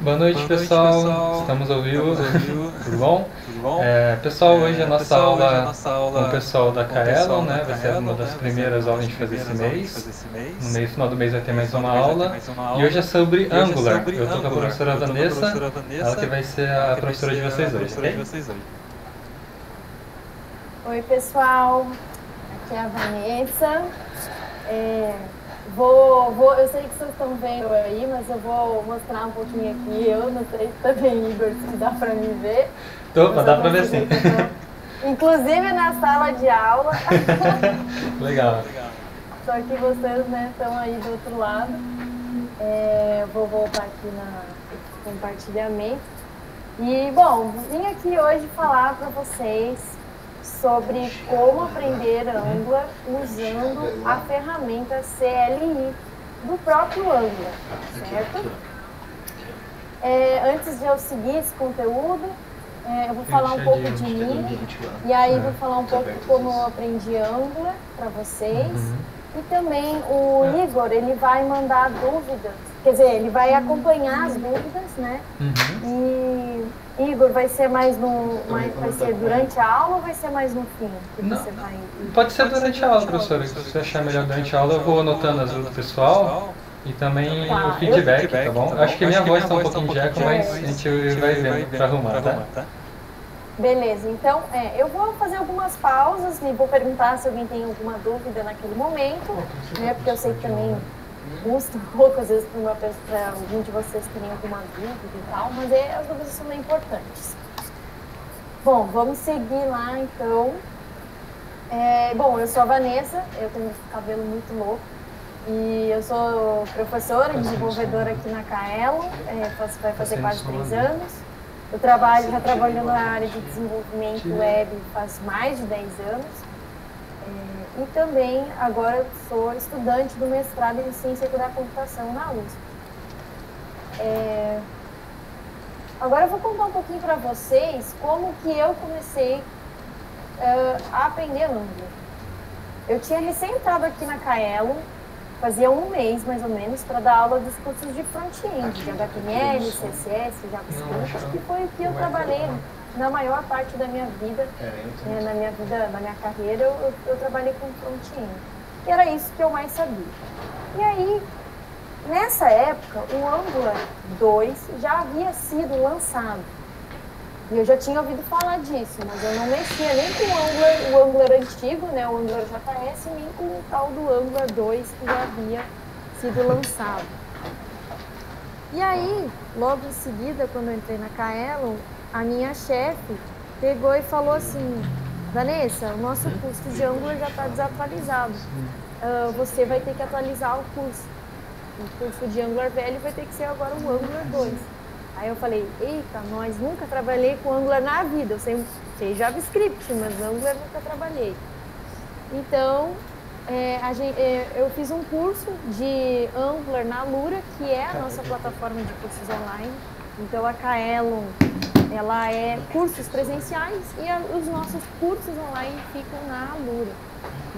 Boa noite, Boa noite pessoal. pessoal. Estamos ao vivo. Estamos ao vivo. Tudo bom? Tudo bom? É, pessoal, é, hoje a nossa, pessoal, aula, hoje nossa aula com o pessoal da Kaelon, né? Vai ser uma né? das né? primeiras aulas a gente fazer esse mês. No mês, final do mês vai ter mais uma aula. Mais uma aula. E hoje é sobre hoje Angular. É sobre Eu estou com a professora Vanessa, ela que vai ser a professora de vocês hoje, Oi, pessoal. Aqui é a Vanessa. É, Vou, vou, eu sei que vocês estão vendo aí, mas eu vou mostrar um pouquinho aqui. Eu não sei se também, Igor, se dá para me ver. Tô, dá para ver sim. inclusive na sala de aula. legal, legal. Só que vocês né, estão aí do outro lado. É, eu vou voltar aqui na compartilhamento. E, bom, vim aqui hoje falar para vocês sobre como aprender Angular usando a ferramenta CLI do próprio Angular, certo? É, antes de eu seguir esse conteúdo, é, eu vou é, falar um pouco de mim, e aí vou é, falar um tá pouco como eu aprendi Angular para vocês. Uhum. E também o é. Igor, ele vai mandar dúvidas, quer dizer, ele vai uhum. acompanhar as dúvidas, né? Uhum. E Igor, vai ser mais no. Mais, então, vai então tá ser durante a aula ou vai ser mais no fim? Não, vai... Pode ser durante a aula, professora. Se você achar melhor durante a aula, eu vou anotando as do pessoal e também tá, o feedback, feedback, tá bom? Tá bom. Acho que minha Acho tá voz está um pouquinho eco, mas a gente vai ver para arrumar, tá? tá? Beleza, então é, eu vou fazer algumas pausas e né? vou perguntar se alguém tem alguma dúvida naquele momento, né? Tá Porque eu sei que também busca um pouco, às vezes, para algum de vocês que tem alguma dúvida e tal, mas é, as dúvidas são bem importantes. Bom, vamos seguir lá, então. É, bom, eu sou a Vanessa, eu tenho cabelo muito louco e eu sou professora tá e desenvolvedora aqui na Caelo, é, vai tá fazer quase três né? anos. Eu trabalho, já trabalho na área de desenvolvimento web faz mais de 10 anos. E também agora sou estudante do mestrado em Ciência da Computação na USP. É... Agora eu vou contar um pouquinho para vocês como que eu comecei uh, a aprender Lambda. Eu tinha recém entrado aqui na Caelo, fazia um mês mais ou menos, para dar aula dos cursos de front-end, de HTML, CSS, JavaScript, que foi o que eu é trabalhei na maior parte da minha vida, é, né, na minha vida, na minha carreira, eu, eu trabalhei com front-end. E era isso que eu mais sabia. E aí, nessa época, o Angular 2 já havia sido lançado. E eu já tinha ouvido falar disso, mas eu não mexia nem com o Angular, o Angular antigo, né, o Angular JS, nem com o tal do Angular 2 que já havia sido lançado. E aí, logo em seguida, quando eu entrei na Kaelon, a minha chefe pegou e falou assim: Vanessa, o nosso curso de Angular já está desatualizado. Uh, você vai ter que atualizar o curso. O curso de Angular velho vai ter que ser agora o Angular 2. Aí eu falei: Eita, nós nunca trabalhei com Angular na vida. Eu sempre sei JavaScript, mas Angular nunca trabalhei. Então, é, gente, é, eu fiz um curso de Angular na Lura, que é a nossa plataforma de cursos online. Então, a Kaelon ela é cursos presenciais e a, os nossos cursos online ficam na Alura,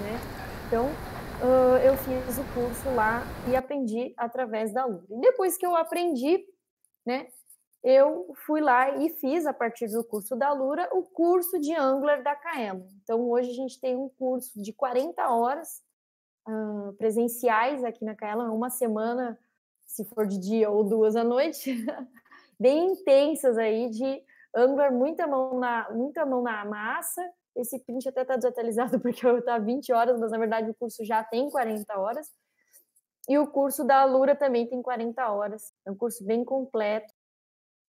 né? Então, uh, eu fiz o curso lá e aprendi através da Alura. depois que eu aprendi, né, eu fui lá e fiz, a partir do curso da Lura, o curso de Angular da Caemo. Então, hoje a gente tem um curso de 40 horas uh, presenciais aqui na Caemo, uma semana, se for de dia ou duas à noite, bem intensas aí de Angular, muita mão na, muita mão na massa. Esse print até está desatualizado porque eu 20 tá horas, mas na verdade o curso já tem 40 horas. E o curso da Alura também tem 40 horas. É um curso bem completo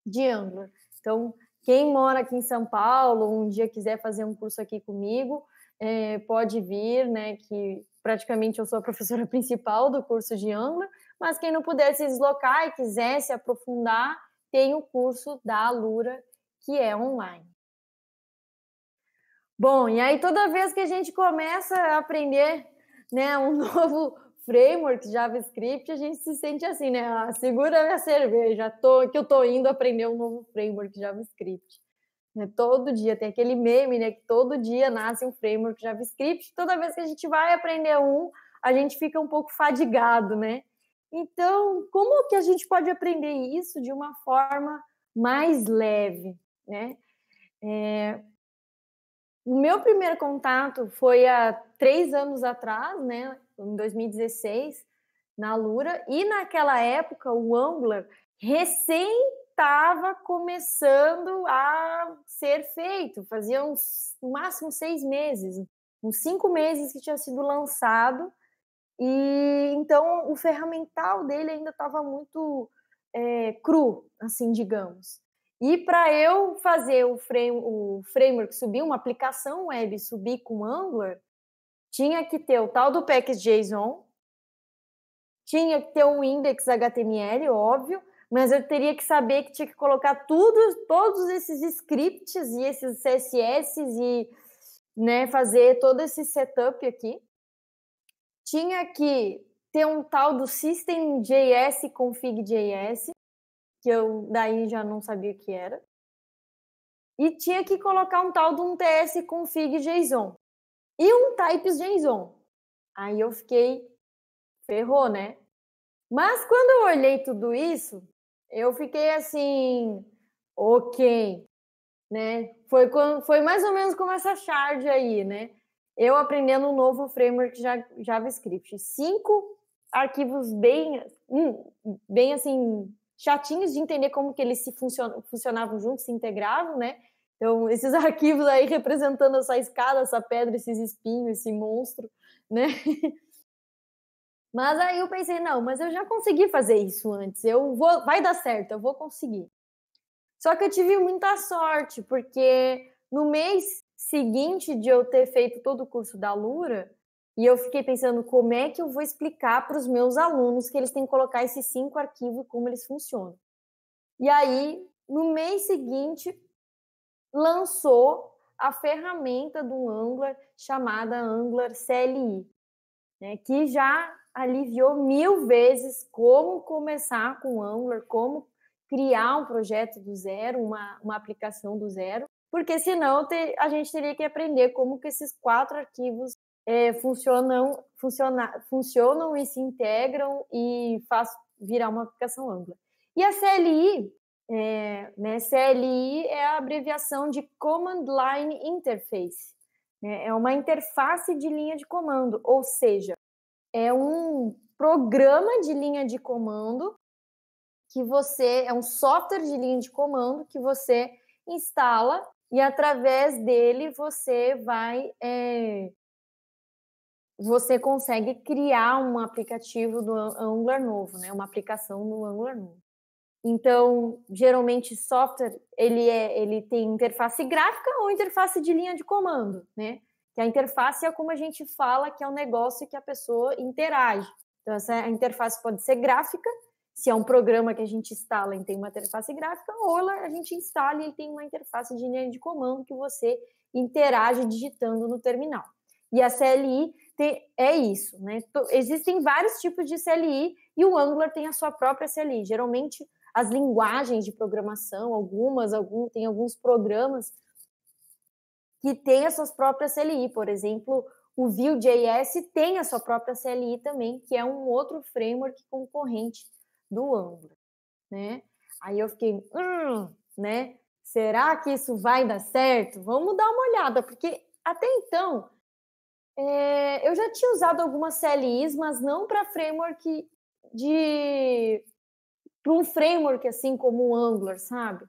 de Angular. Então, quem mora aqui em São Paulo, um dia quiser fazer um curso aqui comigo, é, pode vir, né? Que praticamente eu sou a professora principal do curso de Angular, mas quem não puder se deslocar e quiser se aprofundar, tem o curso da Alura, que é online. Bom, e aí toda vez que a gente começa a aprender né, um novo framework JavaScript, a gente se sente assim, né? Ah, segura minha cerveja, tô, que eu estou indo aprender um novo framework JavaScript. Né, todo dia, tem aquele meme, né? Que todo dia nasce um framework JavaScript. Toda vez que a gente vai aprender um, a gente fica um pouco fadigado, né? Então, como que a gente pode aprender isso de uma forma mais leve? né? É... O meu primeiro contato foi há três anos atrás, né? Em 2016, na Lura. E naquela época, o Angular recém estava começando a ser feito. Fazia uns, no máximo seis meses, uns cinco meses que tinha sido lançado. E então o ferramental dele ainda estava muito é, cru, assim, digamos. E para eu fazer o, frame, o framework subir, uma aplicação web subir com Angular, tinha que ter o tal do package.json tinha que ter um index HTML, óbvio, mas eu teria que saber que tinha que colocar tudo, todos esses scripts e esses CSS e né, fazer todo esse setup aqui. Tinha que ter um tal do system.js config.js que eu daí já não sabia o que era. E tinha que colocar um tal de um TS config JSON e um types JSON. Aí eu fiquei ferrou, né? Mas quando eu olhei tudo isso, eu fiquei assim, OK, né? Foi quando, foi mais ou menos como essa charge aí, né? Eu aprendendo um novo framework JavaScript, cinco arquivos bem, hum, bem assim chatinhos de entender como que eles se funcionavam, funcionavam juntos, se integravam, né? Então, esses arquivos aí representando essa escada, essa pedra, esses espinhos, esse monstro, né? Mas aí eu pensei, não, mas eu já consegui fazer isso antes. Eu vou, vai dar certo, eu vou conseguir. Só que eu tive muita sorte, porque no mês seguinte de eu ter feito todo o curso da Lura, e eu fiquei pensando como é que eu vou explicar para os meus alunos que eles têm que colocar esses cinco arquivos e como eles funcionam. E aí, no mês seguinte, lançou a ferramenta do Angular chamada Angular CLI, né, que já aliviou mil vezes como começar com Angular, como criar um projeto do zero, uma, uma aplicação do zero, porque senão te, a gente teria que aprender como que esses quatro arquivos é, funcionam, funciona, funcionam e se integram e faz virar uma aplicação ampla. E a CLI, é, né, CLI é a abreviação de Command Line Interface, né, é uma interface de linha de comando, ou seja, é um programa de linha de comando que você é um software de linha de comando que você instala e através dele você vai é, você consegue criar um aplicativo do Angular novo, né? Uma aplicação no Angular novo. Então, geralmente software ele é, ele tem interface gráfica ou interface de linha de comando, né? Que a interface é como a gente fala que é o um negócio que a pessoa interage. Então, essa interface pode ser gráfica, se é um programa que a gente instala e tem uma interface gráfica, ou a gente instala e tem uma interface de linha de comando que você interage digitando no terminal. E a CLI ter, é isso, né? Então, existem vários tipos de CLI e o Angular tem a sua própria CLI. Geralmente as linguagens de programação, algumas, algum, tem alguns programas que têm as suas próprias CLI. Por exemplo, o Vue.js tem a sua própria CLI também, que é um outro framework concorrente do Angular, né? Aí eu fiquei, hum, né? Será que isso vai dar certo? Vamos dar uma olhada, porque até então é, eu já tinha usado algumas CLIs, mas não para framework de para um framework assim como o Angular, sabe?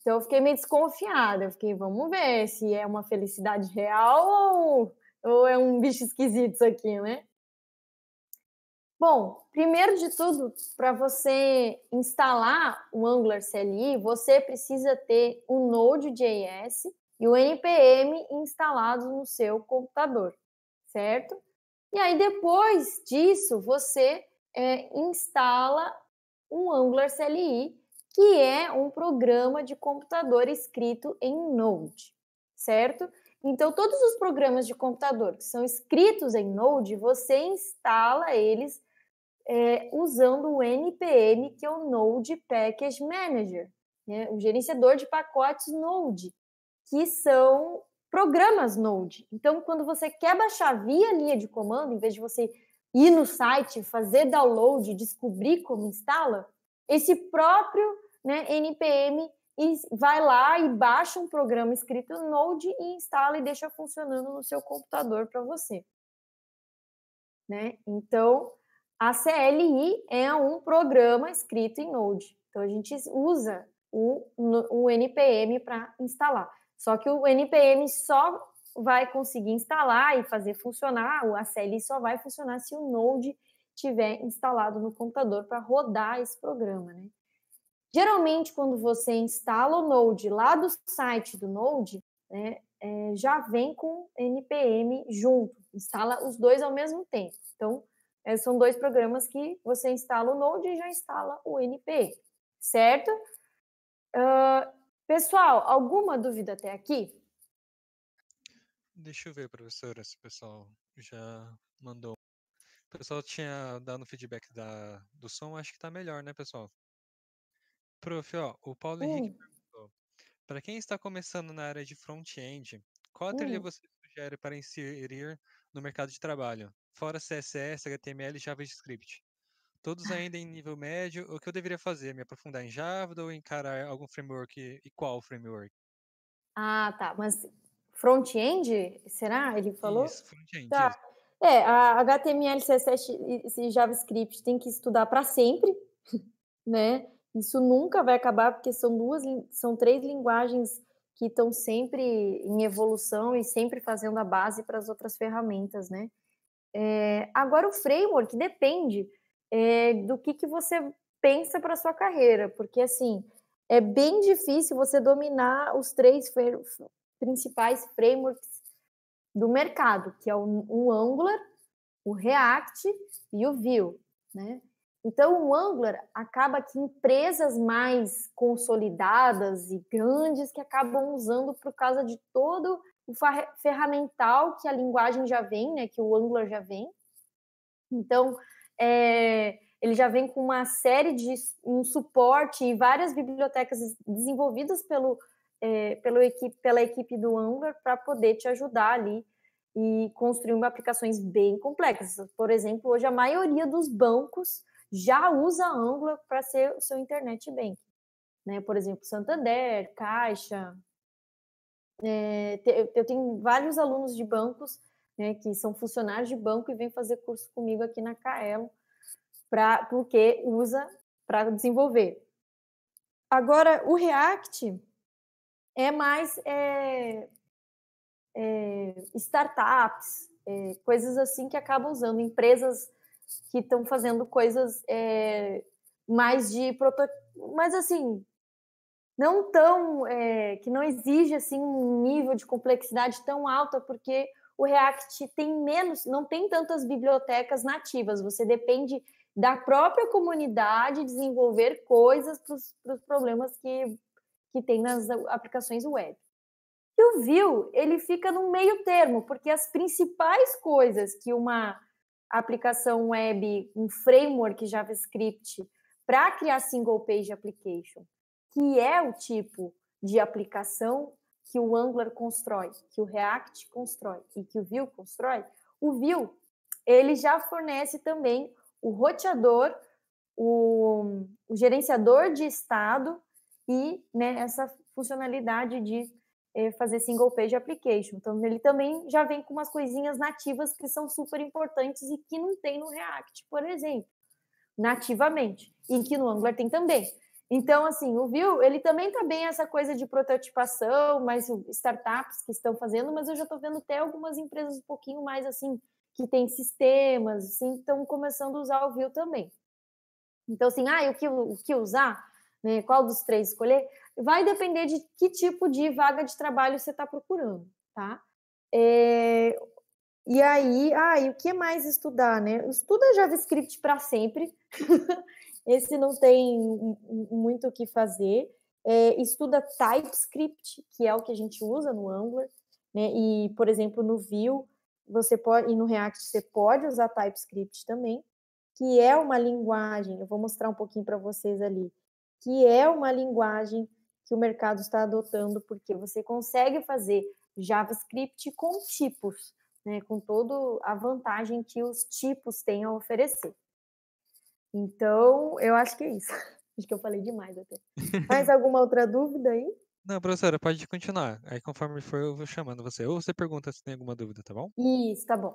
Então eu fiquei meio desconfiada, eu fiquei, vamos ver se é uma felicidade real ou, ou é um bicho esquisito isso aqui, né? Bom, primeiro de tudo, para você instalar o Angular CLI, você precisa ter o Node.js e o NPM instalados no seu computador certo? E aí, depois disso, você é, instala um Angular CLI, que é um programa de computador escrito em Node, certo? Então, todos os programas de computador que são escritos em Node, você instala eles é, usando o NPM, que é o Node Package Manager, né? o gerenciador de pacotes Node, que são programas Node. Então, quando você quer baixar via linha de comando, em vez de você ir no site, fazer download, descobrir como instala, esse próprio né, NPM vai lá e baixa um programa escrito Node e instala e deixa funcionando no seu computador para você. Né? Então, a CLI é um programa escrito em Node. Então, a gente usa o, o NPM para instalar. Só que o NPM só vai conseguir instalar e fazer funcionar, o ACLI só vai funcionar se o Node tiver instalado no computador para rodar esse programa, né? Geralmente, quando você instala o Node lá do site do Node, né, é, já vem com NPM junto, instala os dois ao mesmo tempo. Então, é, são dois programas que você instala o Node e já instala o NPM, certo? Uh, Pessoal, alguma dúvida até aqui? Deixa eu ver, professora, se o pessoal já mandou. O pessoal tinha dado feedback da, do som, acho que está melhor, né, pessoal? Prof, ó, o Paulo hum. Henrique perguntou: para quem está começando na área de front-end, qual a hum. trilha você sugere para inserir no mercado de trabalho? Fora CSS, HTML e JavaScript todos ainda em nível médio, o que eu deveria fazer? Me aprofundar em Java ou encarar algum framework? E qual framework? Ah, tá. Mas front-end? Será? Ele falou? Isso, front-end. Tá. É, a HTML, CSS e JavaScript tem que estudar para sempre, né? Isso nunca vai acabar, porque são duas, são três linguagens que estão sempre em evolução e sempre fazendo a base para as outras ferramentas, né? É, agora, o framework depende é, do que, que você pensa para sua carreira, porque assim é bem difícil você dominar os três principais frameworks do mercado, que é o, o Angular, o React e o Vue, né? Então, o Angular acaba que empresas mais consolidadas e grandes que acabam usando por causa de todo o ferramental que a linguagem já vem, né, que o Angular já vem. Então, é, ele já vem com uma série de um suporte e várias bibliotecas desenvolvidas pelo, é, pelo equipe, pela equipe do Angular para poder te ajudar ali e construir aplicações bem complexas. Por exemplo, hoje a maioria dos bancos já usa Angular para ser o seu internet bank. Né? Por exemplo, Santander, Caixa. É, eu tenho vários alunos de bancos né, que são funcionários de banco e vêm fazer curso comigo aqui na Caelo, pra, porque usa para desenvolver. Agora, o React é mais é, é, startups, é, coisas assim que acabam usando, empresas que estão fazendo coisas é, mais de protótipo, mas assim, não tão, é, que não exige assim um nível de complexidade tão alta, porque o React tem menos, não tem tantas bibliotecas nativas, você depende da própria comunidade desenvolver coisas para os problemas que, que tem nas aplicações web. E o Vue, ele fica no meio termo, porque as principais coisas que uma aplicação web, um framework JavaScript para criar single page application, que é o tipo de aplicação, que o Angular constrói, que o React constrói e que o Vue constrói, o Vue ele já fornece também o roteador, o, o gerenciador de estado e né, essa funcionalidade de eh, fazer single page application. Então ele também já vem com umas coisinhas nativas que são super importantes e que não tem no React, por exemplo, nativamente, e que no Angular tem também. Então, assim, o View, ele também está bem essa coisa de prototipação, mas startups que estão fazendo, mas eu já estou vendo até algumas empresas um pouquinho mais, assim, que têm sistemas, assim, estão começando a usar o View também. Então, assim, ah, o que, o que usar? Né? Qual dos três escolher? Vai depender de que tipo de vaga de trabalho você está procurando, tá? É... E aí, ah, e o que mais estudar, né? Estuda JavaScript para sempre. Esse não tem muito o que fazer. É, estuda TypeScript, que é o que a gente usa no Angular, né? E, por exemplo, no Vue, você pode, e no React você pode usar TypeScript também, que é uma linguagem, eu vou mostrar um pouquinho para vocês ali, que é uma linguagem que o mercado está adotando, porque você consegue fazer JavaScript com tipos, né? Com toda a vantagem que os tipos têm a oferecer. Então, eu acho que é isso. Acho que eu falei demais até. Mais alguma outra dúvida aí? Não, professora, pode continuar. Aí, conforme for, eu vou chamando você. Ou você pergunta se tem alguma dúvida, tá bom? Isso, tá bom.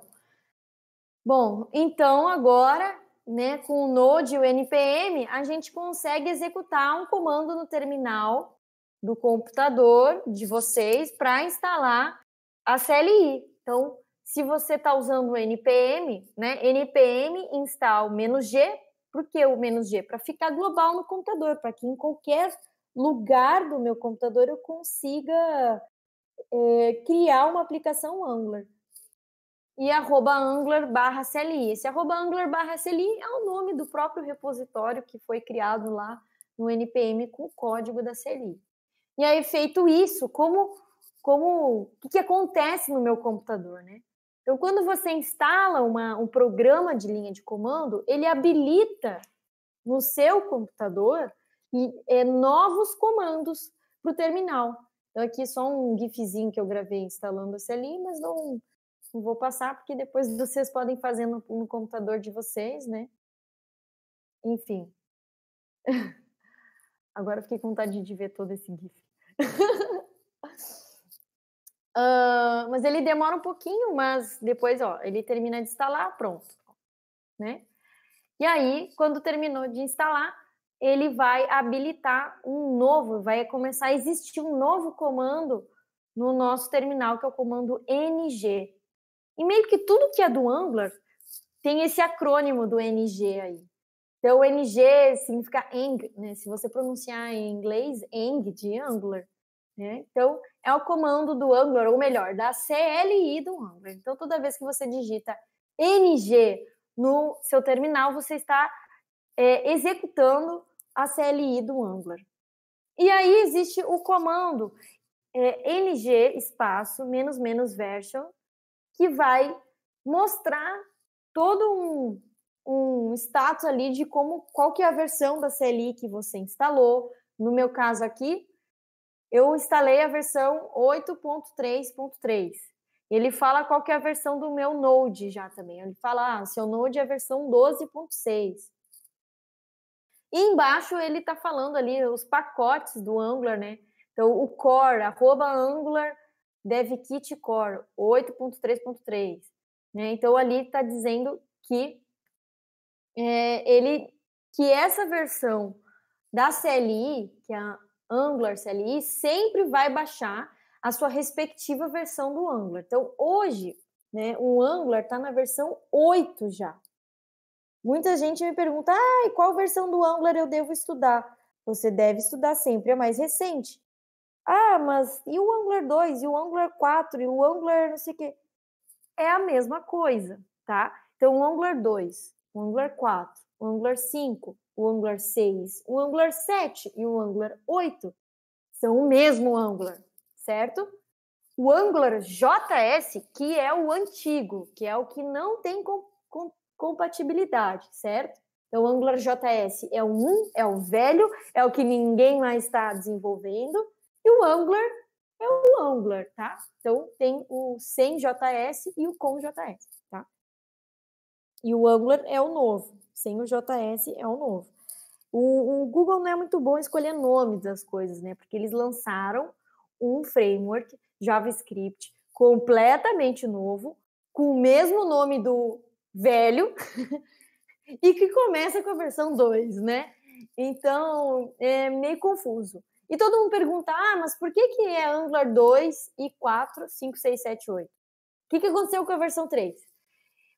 Bom, então agora, né, com o Node e o NPM, a gente consegue executar um comando no terminal do computador de vocês para instalar a CLI. Então, se você está usando o NPM, né, npm install -g por que o menos G? Para ficar global no computador, para que em qualquer lugar do meu computador eu consiga é, criar uma aplicação Angular. E arroba Angular barra CLI. Esse arroba Angular barra CLI é o nome do próprio repositório que foi criado lá no NPM com o código da CLI. E aí, feito isso, como, como o que, que acontece no meu computador, né? Então, quando você instala uma, um programa de linha de comando, ele habilita no seu computador e, é, novos comandos para o terminal. Então, aqui só um gifzinho que eu gravei instalando esse ali, mas não, não vou passar, porque depois vocês podem fazer no, no computador de vocês, né? Enfim. Agora fiquei com vontade de ver todo esse gif. Uh, mas ele demora um pouquinho, mas depois, ó, ele termina de instalar, pronto, né? E aí, quando terminou de instalar, ele vai habilitar um novo, vai começar a existir um novo comando no nosso terminal, que é o comando ng. E meio que tudo que é do Angular tem esse acrônimo do ng aí. Então, ng significa eng, né? Se você pronunciar em inglês, eng de Angular, né? Então, é o comando do Angular, ou melhor, da CLI do Angular. Então, toda vez que você digita NG no seu terminal, você está é, executando a CLI do Angular. E aí existe o comando é, ng espaço menos menos version, que vai mostrar todo um, um status ali de como qual que é a versão da CLI que você instalou. No meu caso aqui, eu instalei a versão 8.3.3. Ele fala qual que é a versão do meu Node já também. Ele fala, ah, seu Node é a versão 12.6. E embaixo ele está falando ali os pacotes do Angular, né? Então, o core, arroba Angular DevKit Core 8.3.3. Né? Então, ali está dizendo que é, ele que essa versão da CLI, que é a Angular CLI sempre vai baixar a sua respectiva versão do Angular. Então, hoje, né, o Angular está na versão 8 já. Muita gente me pergunta, ah, e qual versão do Angular eu devo estudar? Você deve estudar sempre a mais recente. Ah, mas e o Angular 2, e o Angular 4, e o Angular não sei o quê? É a mesma coisa, tá? Então, o Angular 2, o Angular 4, o Angular 5, o Angular 6, o Angular 7 e o Angular 8 são o mesmo Angular, certo? O Angular JS, que é o antigo, que é o que não tem com, com, compatibilidade, certo? Então, o Angular JS é o 1, é o velho, é o que ninguém mais está desenvolvendo, e o Angular é o Angular, tá? Então, tem o sem JS e o com JS, tá? E o Angular é o novo sem o JS é o novo. O, o Google não é muito bom escolher nomes das coisas, né? Porque eles lançaram um framework JavaScript completamente novo, com o mesmo nome do velho, e que começa com a versão 2, né? Então, é meio confuso. E todo mundo pergunta, ah, mas por que, que é Angular 2 e 4, 5, 6, 7, 8? O que, que aconteceu com a versão 3?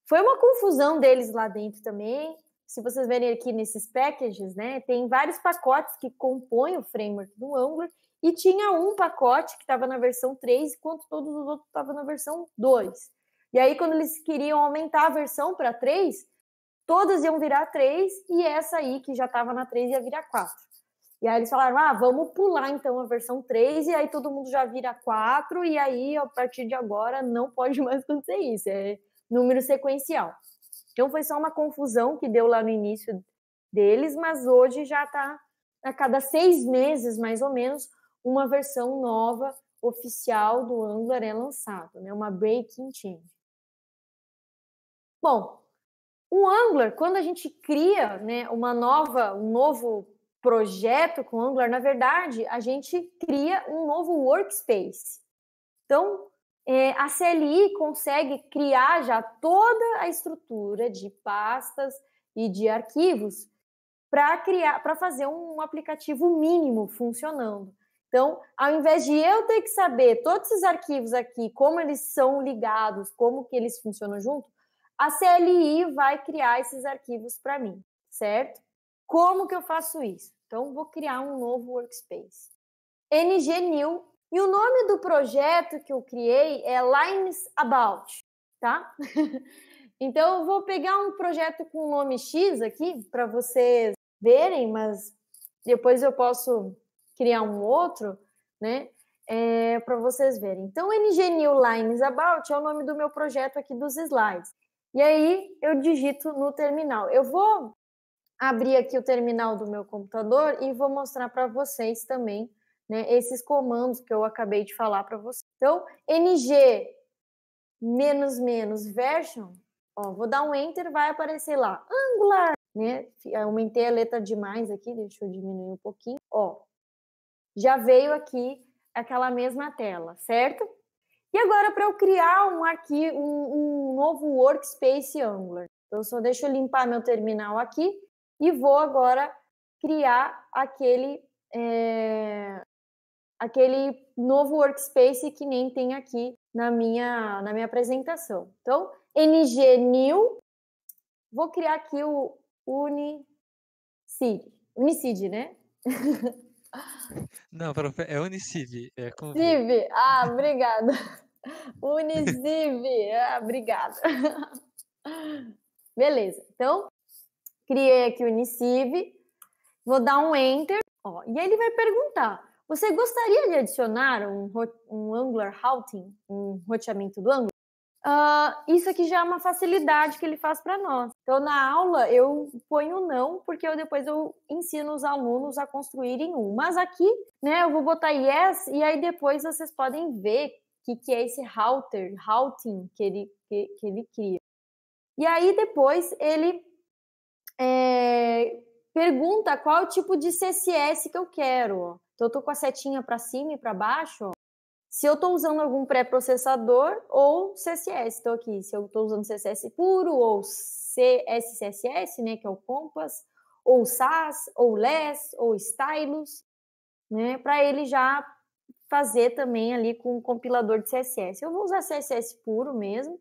Foi uma confusão deles lá dentro também, se vocês verem aqui nesses packages, né, tem vários pacotes que compõem o framework do Angular e tinha um pacote que estava na versão 3, enquanto todos os outros estavam na versão 2. E aí, quando eles queriam aumentar a versão para 3, todas iam virar 3 e essa aí, que já estava na 3, ia virar 4. E aí eles falaram, ah, vamos pular então a versão 3 e aí todo mundo já vira 4 e aí, a partir de agora, não pode mais acontecer isso, é número sequencial. Então foi só uma confusão que deu lá no início deles, mas hoje já está a cada seis meses, mais ou menos, uma versão nova oficial do Angular é lançada, né? uma breaking change. Bom, o Angular, quando a gente cria né, uma nova, um novo projeto com Angular, na verdade, a gente cria um novo workspace. Então, é, a CLI consegue criar já toda a estrutura de pastas e de arquivos para criar, para fazer um aplicativo mínimo funcionando. Então, ao invés de eu ter que saber todos esses arquivos aqui, como eles são ligados, como que eles funcionam junto, a CLI vai criar esses arquivos para mim, certo? Como que eu faço isso? Então, vou criar um novo workspace. new e o nome do projeto que eu criei é Lines About, tá? então eu vou pegar um projeto com o nome X aqui para vocês verem, mas depois eu posso criar um outro, né? É, para vocês verem. Então, NG New Lines About é o nome do meu projeto aqui dos slides. E aí eu digito no terminal. Eu vou abrir aqui o terminal do meu computador e vou mostrar para vocês também né, esses comandos que eu acabei de falar para você. Então, ng menos menos version, ó, vou dar um enter, vai aparecer lá, Angular, né? Ah, aumentei a letra demais aqui, deixa eu diminuir um pouquinho, ó. Já veio aqui aquela mesma tela, certo? E agora para eu criar um aqui um, um novo workspace Angular. Então só deixa eu limpar meu terminal aqui e vou agora criar aquele é, aquele novo workspace que nem tem aqui na minha, na minha apresentação. Então, NG New, vou criar aqui o Unicid. Unicid, né? Não, é Unicid. É Civ, ah, obrigada. Unicid, ah, obrigada. Beleza, então, criei aqui o Unicid, vou dar um Enter, ó, e aí ele vai perguntar, você gostaria de adicionar um, um Angular Routing, um roteamento do Angular? Uh, ah, isso aqui já é uma facilidade que ele faz para nós. Então, na aula, eu ponho não, porque eu, depois eu ensino os alunos a construírem um. Mas aqui, né, eu vou botar yes, e aí depois vocês podem ver o que, que é esse router, routing que ele, que, que ele cria. E aí depois ele é, pergunta qual tipo de CSS que eu quero. Ó. Então, eu estou com a setinha para cima e para baixo. Se eu estou usando algum pré-processador ou CSS, estou aqui. Se eu estou usando CSS puro ou CSCSS, né, que é o Compass, ou SAS, ou LESS, ou Stylus, né, para ele já fazer também ali com o um compilador de CSS. Eu vou usar CSS puro mesmo.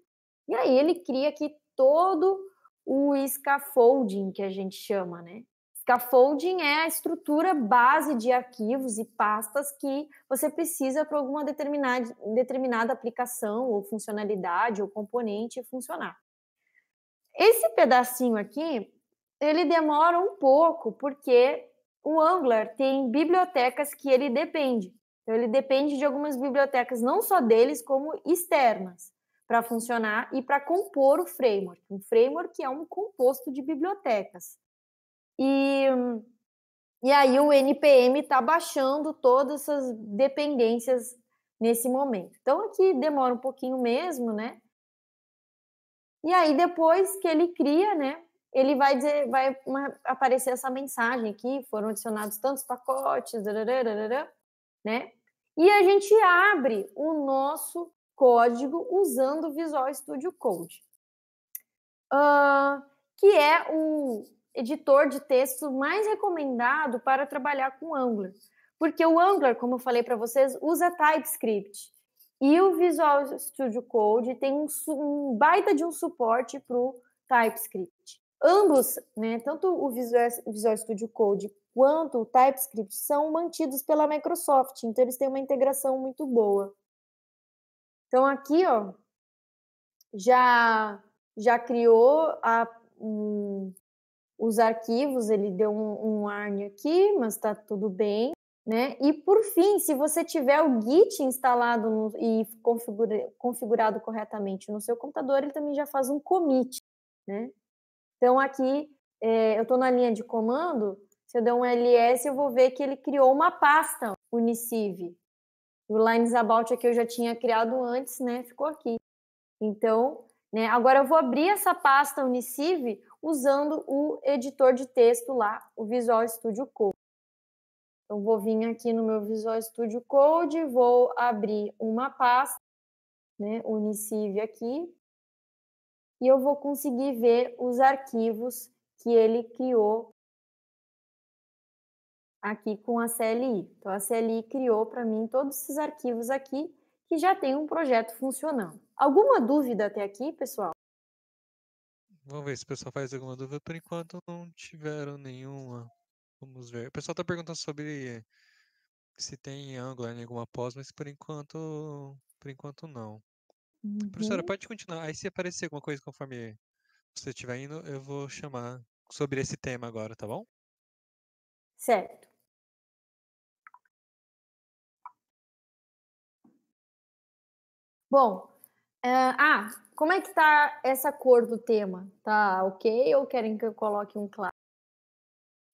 E aí ele cria aqui todo o scaffolding que a gente chama, né? Scaffolding é a estrutura base de arquivos e pastas que você precisa para alguma determinada, determinada aplicação ou funcionalidade ou componente funcionar. Esse pedacinho aqui, ele demora um pouco porque o Angular tem bibliotecas que ele depende. Então, ele depende de algumas bibliotecas, não só deles, como externas, para funcionar e para compor o framework. Um framework é um composto de bibliotecas. E, e aí o NPM está baixando todas essas dependências nesse momento. Então aqui demora um pouquinho mesmo, né? E aí depois que ele cria, né? Ele vai dizer, vai uma, aparecer essa mensagem aqui, foram adicionados tantos pacotes, né? E a gente abre o nosso código usando o Visual Studio Code, uh, que é o editor de texto mais recomendado para trabalhar com Angular. Porque o Angular, como eu falei para vocês, usa TypeScript. E o Visual Studio Code tem um, um baita de um suporte para o TypeScript. Ambos, né, tanto o Visual, Studio Code quanto o TypeScript, são mantidos pela Microsoft, então eles têm uma integração muito boa. Então aqui, ó, já já criou a, um, os arquivos, ele deu um, um ARN aqui, mas está tudo bem. Né? E por fim, se você tiver o Git instalado no, e configura, configurado corretamente no seu computador, ele também já faz um commit. Né? Então aqui é, eu estou na linha de comando, se eu der um ls, eu vou ver que ele criou uma pasta unisive O Lines About aqui eu já tinha criado antes, né? Ficou aqui. Então, né? agora eu vou abrir essa pasta unisive usando o editor de texto lá, o Visual Studio Code. Então, vou vir aqui no meu Visual Studio Code, vou abrir uma pasta, né, Uniciv aqui, e eu vou conseguir ver os arquivos que ele criou aqui com a CLI. Então, a CLI criou para mim todos esses arquivos aqui que já tem um projeto funcionando. Alguma dúvida até aqui, pessoal? Vamos ver se o pessoal faz alguma dúvida. Por enquanto não tiveram nenhuma. Vamos ver. O pessoal está perguntando sobre se tem Angular em alguma pós, mas por enquanto, por enquanto não. Uhum. Professora, pode continuar. Aí se aparecer alguma coisa conforme você estiver indo, eu vou chamar sobre esse tema agora, tá bom? Certo. Bom, uh, ah, como é que tá essa cor do tema? Tá ok ou querem que eu coloque um claro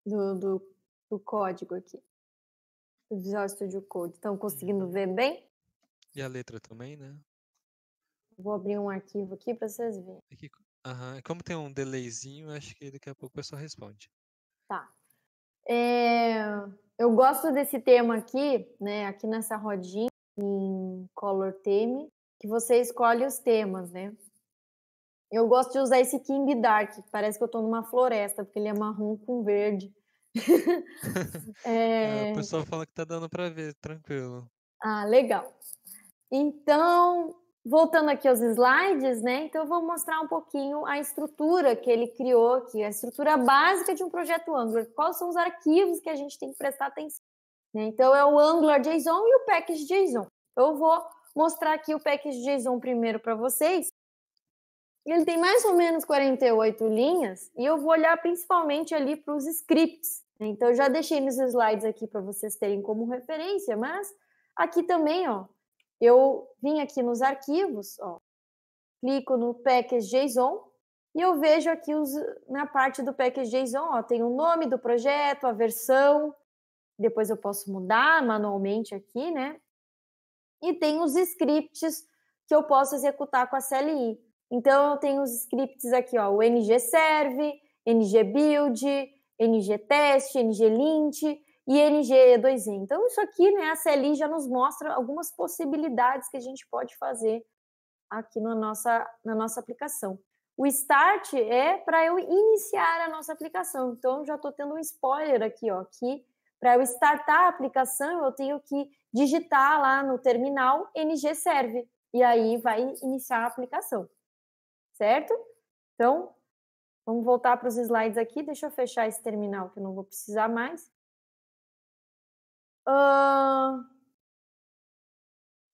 do, do, do código aqui? Do Visual Studio Code. Estão conseguindo uhum. ver bem? E a letra também, né? Vou abrir um arquivo aqui para vocês verem. Aqui, é Como tem um delayzinho, acho que daqui a pouco o pessoal responde. Tá. É, eu gosto desse tema aqui, né? Aqui nessa rodinha em color theme, que você escolhe os temas, né? Eu gosto de usar esse King Dark, parece que eu estou numa floresta, porque ele é marrom com verde. É. é... O pessoal fala que tá dando para ver, tranquilo. Ah, legal. Então, voltando aqui aos slides, né? Então, eu vou mostrar um pouquinho a estrutura que ele criou aqui, a estrutura básica de um projeto Angular. Quais são os arquivos que a gente tem que prestar atenção? Né? Então, é o Angular JSON e o Package JSON. Eu vou mostrar aqui o package JSON primeiro para vocês. Ele tem mais ou menos 48 linhas e eu vou olhar principalmente ali para os scripts. Né? Então, eu já deixei nos slides aqui para vocês terem como referência, mas aqui também, ó, eu vim aqui nos arquivos, ó, clico no package JSON e eu vejo aqui os, na parte do package JSON, ó, tem o nome do projeto, a versão, depois eu posso mudar manualmente aqui, né? e tem os scripts que eu posso executar com a CLI. Então, eu tenho os scripts aqui, ó, o ng serve, ng build, ng test, ng lint e ng 2 n Então, isso aqui, né, a CLI já nos mostra algumas possibilidades que a gente pode fazer aqui na nossa, na nossa aplicação. O start é para eu iniciar a nossa aplicação. Então, já estou tendo um spoiler aqui, ó, que para eu startar a aplicação, eu tenho que digitar lá no terminal NG serve e aí vai iniciar a aplicação, certo? Então, vamos voltar para os slides aqui. Deixa eu fechar esse terminal que eu não vou precisar mais. Uh...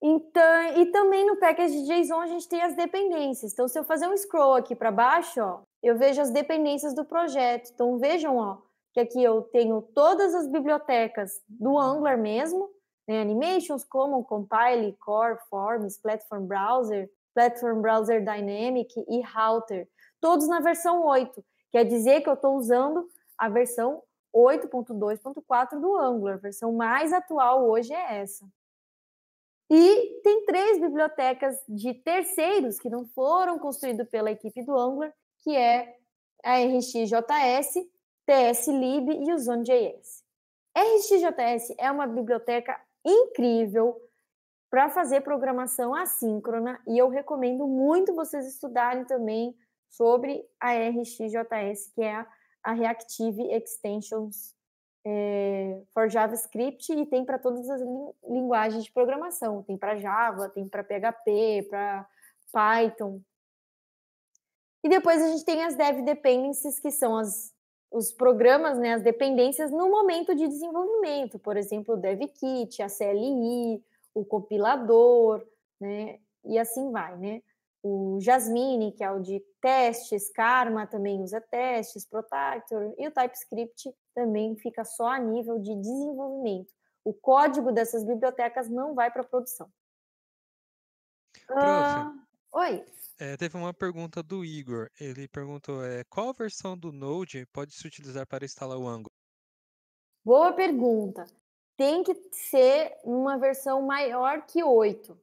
Então, e também no package JSON a gente tem as dependências. Então, se eu fazer um scroll aqui para baixo, ó, eu vejo as dependências do projeto. Então, vejam ó, que aqui eu tenho todas as bibliotecas do Angular mesmo, né, animations como Compile, Core, Forms, Platform Browser, Platform Browser Dynamic e Router, todos na versão 8. Quer dizer que eu estou usando a versão 8.2.4 do Angular, a versão mais atual hoje é essa. E tem três bibliotecas de terceiros que não foram construídos pela equipe do Angular, que é a RxJS, TSLib e o Zone.js. RxJS é uma biblioteca incrível para fazer programação assíncrona e eu recomendo muito vocês estudarem também sobre a RxJS, que é a Reactive Extensions é, for JavaScript e tem para todas as linguagens de programação. Tem para Java, tem para PHP, para Python. E depois a gente tem as Dev Dependencies, que são as os programas, né, as dependências no momento de desenvolvimento, por exemplo, o DevKit, a CLI, o compilador, né, e assim vai, né? O Jasmine, que é o de testes, Karma também usa testes, Protractor e o TypeScript também fica só a nível de desenvolvimento. O código dessas bibliotecas não vai para produção. Prof. Ah, oi. É, teve uma pergunta do Igor. Ele perguntou: é, qual versão do Node pode se utilizar para instalar o Angular? Boa pergunta. Tem que ser uma versão maior que 8,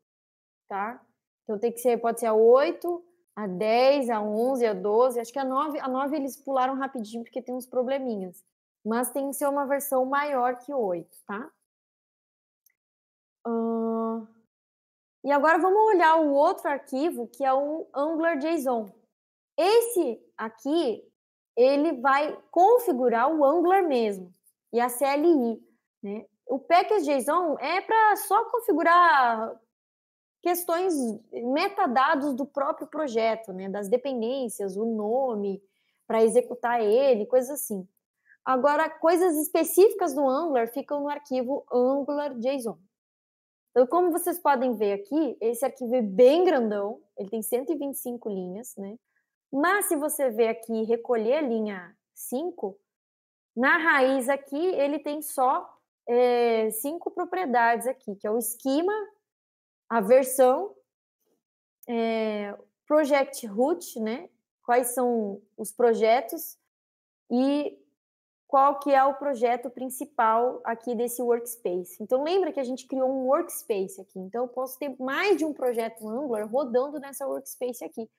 tá? Então tem que ser, pode ser a 8, a 10, a 11, a 12. Acho que a 9, a 9 eles pularam rapidinho porque tem uns probleminhas. Mas tem que ser uma versão maior que 8, tá? Uh, e agora vamos olhar o outro arquivo, que é o AngularJSON. Esse aqui, ele vai configurar o Angular mesmo e a CLI. Né? O package.json é para só configurar questões, metadados do próprio projeto, né? das dependências, o nome, para executar ele, coisas assim. Agora, coisas específicas do Angular ficam no arquivo AngularJSON. Então, como vocês podem ver aqui, esse arquivo é bem grandão, ele tem 125 linhas, né? Mas se você ver aqui recolher a linha 5, na raiz aqui ele tem só é, cinco propriedades aqui, que é o esquema, a versão, é, project root, né? Quais são os projetos e qual que é o projeto principal aqui desse workspace. Então lembra que a gente criou um workspace aqui, então eu posso ter mais de um projeto Angular rodando nessa workspace aqui.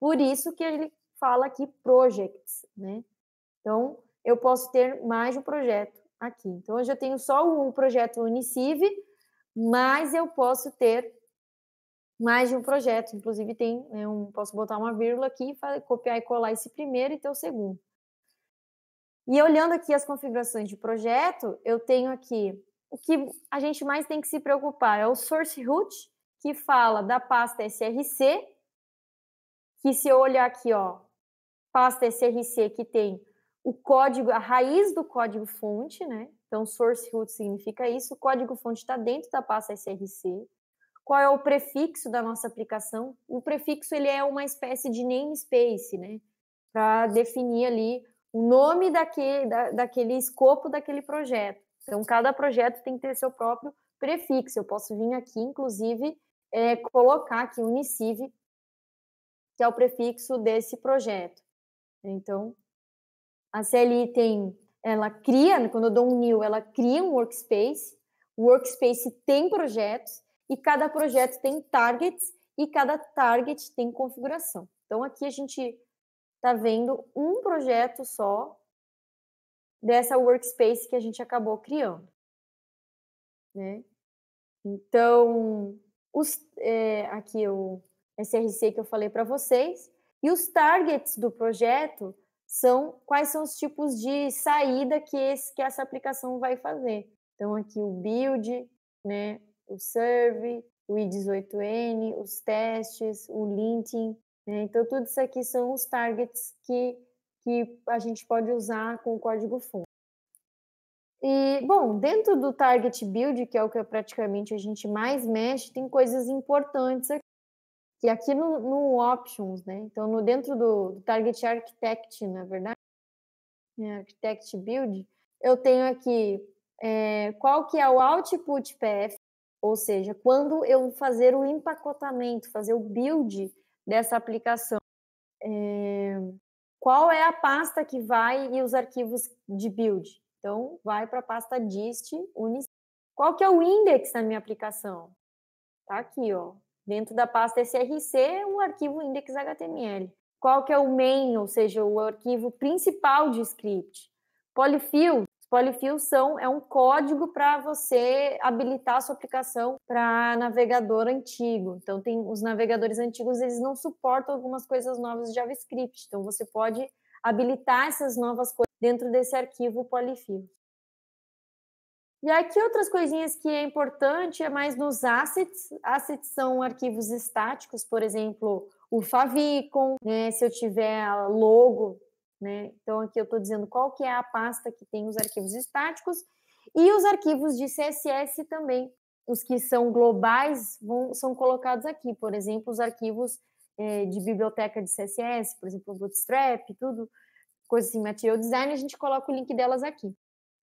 Por isso que ele fala aqui projects, né? Então eu posso ter mais de um projeto aqui. Então eu já tenho só um projeto Unicive, mas eu posso ter mais de um projeto. Inclusive tem, né, um, posso botar uma vírgula aqui, copiar e colar esse primeiro e ter o segundo. E olhando aqui as configurações de projeto, eu tenho aqui o que a gente mais tem que se preocupar é o source root, que fala da pasta src, que se eu olhar aqui, ó, pasta src que tem o código, a raiz do código fonte, né? Então, source root significa isso. O código fonte está dentro da pasta src. Qual é o prefixo da nossa aplicação? O prefixo ele é uma espécie de namespace, né? Para definir ali o nome daquele, da, daquele escopo daquele projeto. Então, cada projeto tem que ter seu próprio prefixo. Eu posso vir aqui, inclusive, é, colocar aqui Uniciv, que é o prefixo desse projeto. Então, a CLI tem, ela cria, né, quando eu dou um new, ela cria um workspace, o workspace tem projetos, e cada projeto tem targets, e cada target tem configuração. Então, aqui a gente está vendo um projeto só dessa workspace que a gente acabou criando. Né? Então, os, é, aqui o SRC que eu falei para vocês, e os targets do projeto são quais são os tipos de saída que, esse, que essa aplicação vai fazer. Então, aqui o build, né, o serve, o i18n, os testes, o linting, né? Então, tudo isso aqui são os targets que, que a gente pode usar com o código fonte. E, bom, dentro do target build, que é o que praticamente a gente mais mexe, tem coisas importantes aqui. Que aqui no, no options, né? Então, no, dentro do, do target architect, na verdade, né? architect build, eu tenho aqui é, qual que é o output PF, ou seja, quando eu fazer o empacotamento, fazer o build dessa aplicação. É, qual é a pasta que vai e os arquivos de build? Então, vai para a pasta dist, unis. Qual que é o index da minha aplicação? Tá aqui, ó. Dentro da pasta src, o arquivo index.html. Qual que é o main, ou seja, o arquivo principal de script? Polyfill, Polyfill são, é um código para você habilitar a sua aplicação para navegador antigo. Então, tem os navegadores antigos, eles não suportam algumas coisas novas de JavaScript. Então, você pode habilitar essas novas coisas dentro desse arquivo Polyfill. E aqui outras coisinhas que é importante é mais nos assets. Assets são arquivos estáticos, por exemplo, o favicon, né? se eu tiver logo né? Então, aqui eu estou dizendo qual que é a pasta que tem os arquivos estáticos e os arquivos de CSS também. Os que são globais vão, são colocados aqui, por exemplo, os arquivos é, de biblioteca de CSS, por exemplo, Bootstrap, tudo, coisa assim, material design, a gente coloca o link delas aqui.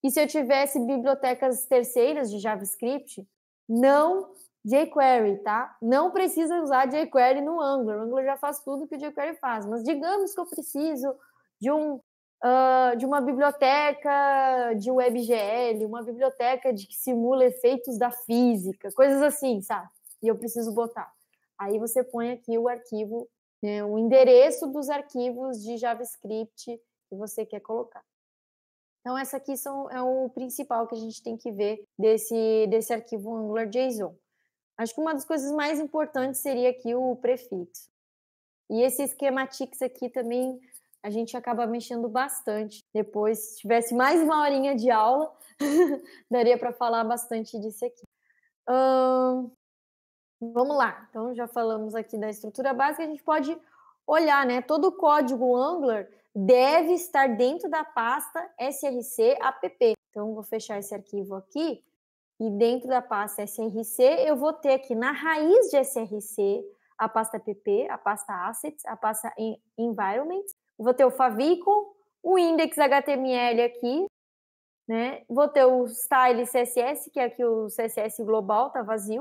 E se eu tivesse bibliotecas terceiras de JavaScript, não jQuery, tá? Não precisa usar jQuery no Angular. O Angular já faz tudo que o jQuery faz, mas digamos que eu preciso de um uh, de uma biblioteca de WebGL, uma biblioteca de que simula efeitos da física, coisas assim, sabe? E eu preciso botar. Aí você põe aqui o arquivo, né, o endereço dos arquivos de JavaScript que você quer colocar. Então, essa aqui são, é o principal que a gente tem que ver desse, desse arquivo AngularJSON. Acho que uma das coisas mais importantes seria aqui o prefixo. E esse esquematix aqui também a gente acaba mexendo bastante. Depois, se tivesse mais uma horinha de aula, daria para falar bastante disso aqui. Hum, vamos lá. Então, já falamos aqui da estrutura básica, a gente pode olhar, né? Todo o código Angular deve estar dentro da pasta src app. Então, vou fechar esse arquivo aqui. E dentro da pasta src, eu vou ter aqui na raiz de src a pasta app, a pasta assets, a pasta environments vou ter o favicon, o index HTML aqui, né? Vou ter o style CSS, que é aqui o CSS global, tá vazio.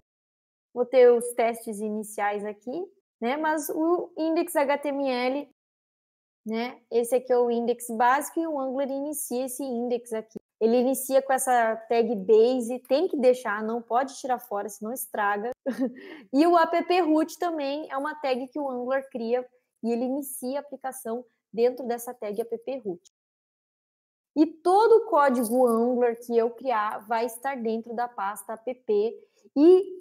Vou ter os testes iniciais aqui, né? Mas o index HTML, né? Esse aqui é o index básico e o Angular inicia esse index aqui. Ele inicia com essa tag base, tem que deixar, não pode tirar fora, senão estraga. e o app root também é uma tag que o Angular cria e ele inicia a aplicação dentro dessa tag app-root. E todo o código Angular que eu criar vai estar dentro da pasta app e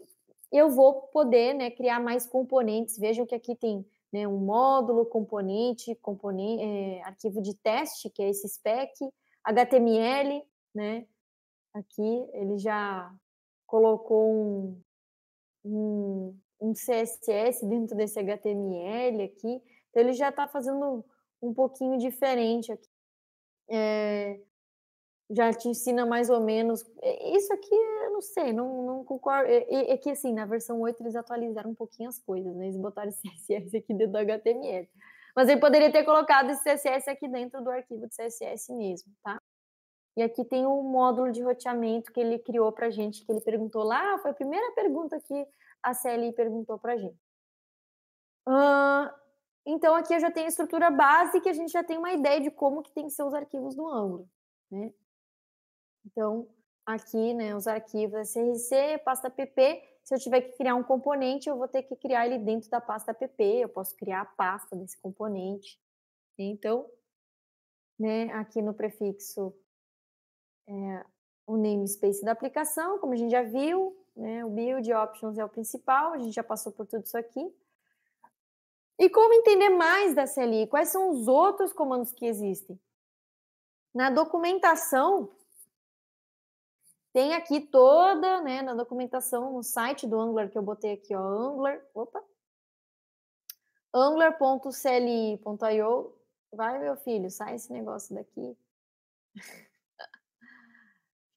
eu vou poder né, criar mais componentes. Vejam que aqui tem né, um módulo, componente, componente eh, é, arquivo de teste, que é esse spec, HTML, né? Aqui ele já colocou um, um, um CSS dentro desse HTML aqui. Então ele já está fazendo um pouquinho diferente aqui. É, já te ensina mais ou menos. Isso aqui, é, eu não sei, não, não concordo. É, é, é que assim, na versão 8 eles atualizaram um pouquinho as coisas, né? Eles botaram CSS aqui dentro do HTML. Mas ele poderia ter colocado esse CSS aqui dentro do arquivo de CSS mesmo, tá? E aqui tem o módulo de roteamento que ele criou pra gente, que ele perguntou lá, ah, foi a primeira pergunta que a CLI perguntou pra gente. Uh, então aqui eu já tenho a estrutura base que a gente já tem uma ideia de como que tem que ser os arquivos do Angular, né? Então aqui, né, os arquivos SRC, pasta PP, se eu tiver que criar um componente, eu vou ter que criar ele dentro da pasta PP, eu posso criar a pasta desse componente. Então, né, aqui no prefixo é, o namespace da aplicação, como a gente já viu, né, o build options é o principal, a gente já passou por tudo isso aqui. E como entender mais da CLI? Quais são os outros comandos que existem? Na documentação, tem aqui toda, né, na documentação, no site do Angular que eu botei aqui, ó, Angular, opa, angular.cli.io, vai meu filho, sai esse negócio daqui. Deixa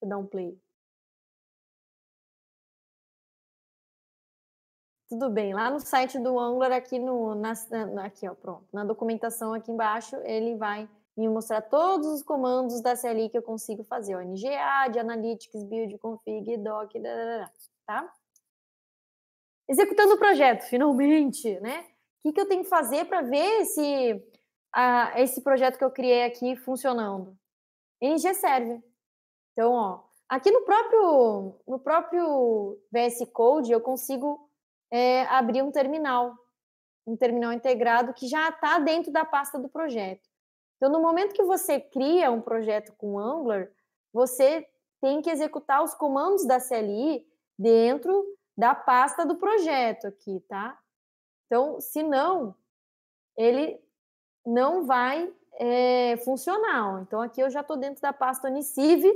eu dar um play. tudo bem. Lá no site do Angular, aqui no na, aqui, ó, pronto, na documentação aqui embaixo, ele vai me mostrar todos os comandos da CLI que eu consigo fazer, ó, NGA, de Analytics, Build, Config, Doc, tá? Executando o projeto, finalmente, né? O que, que eu tenho que fazer para ver esse a, esse projeto que eu criei aqui funcionando? NG serve. Então, ó, aqui no próprio no próprio VS Code eu consigo é, abrir um terminal, um terminal integrado que já está dentro da pasta do projeto. Então, no momento que você cria um projeto com Angular, você tem que executar os comandos da CLI dentro da pasta do projeto aqui, tá? Então, se não, ele não vai é, funcionar. Então, aqui eu já estou dentro da pasta Unicive.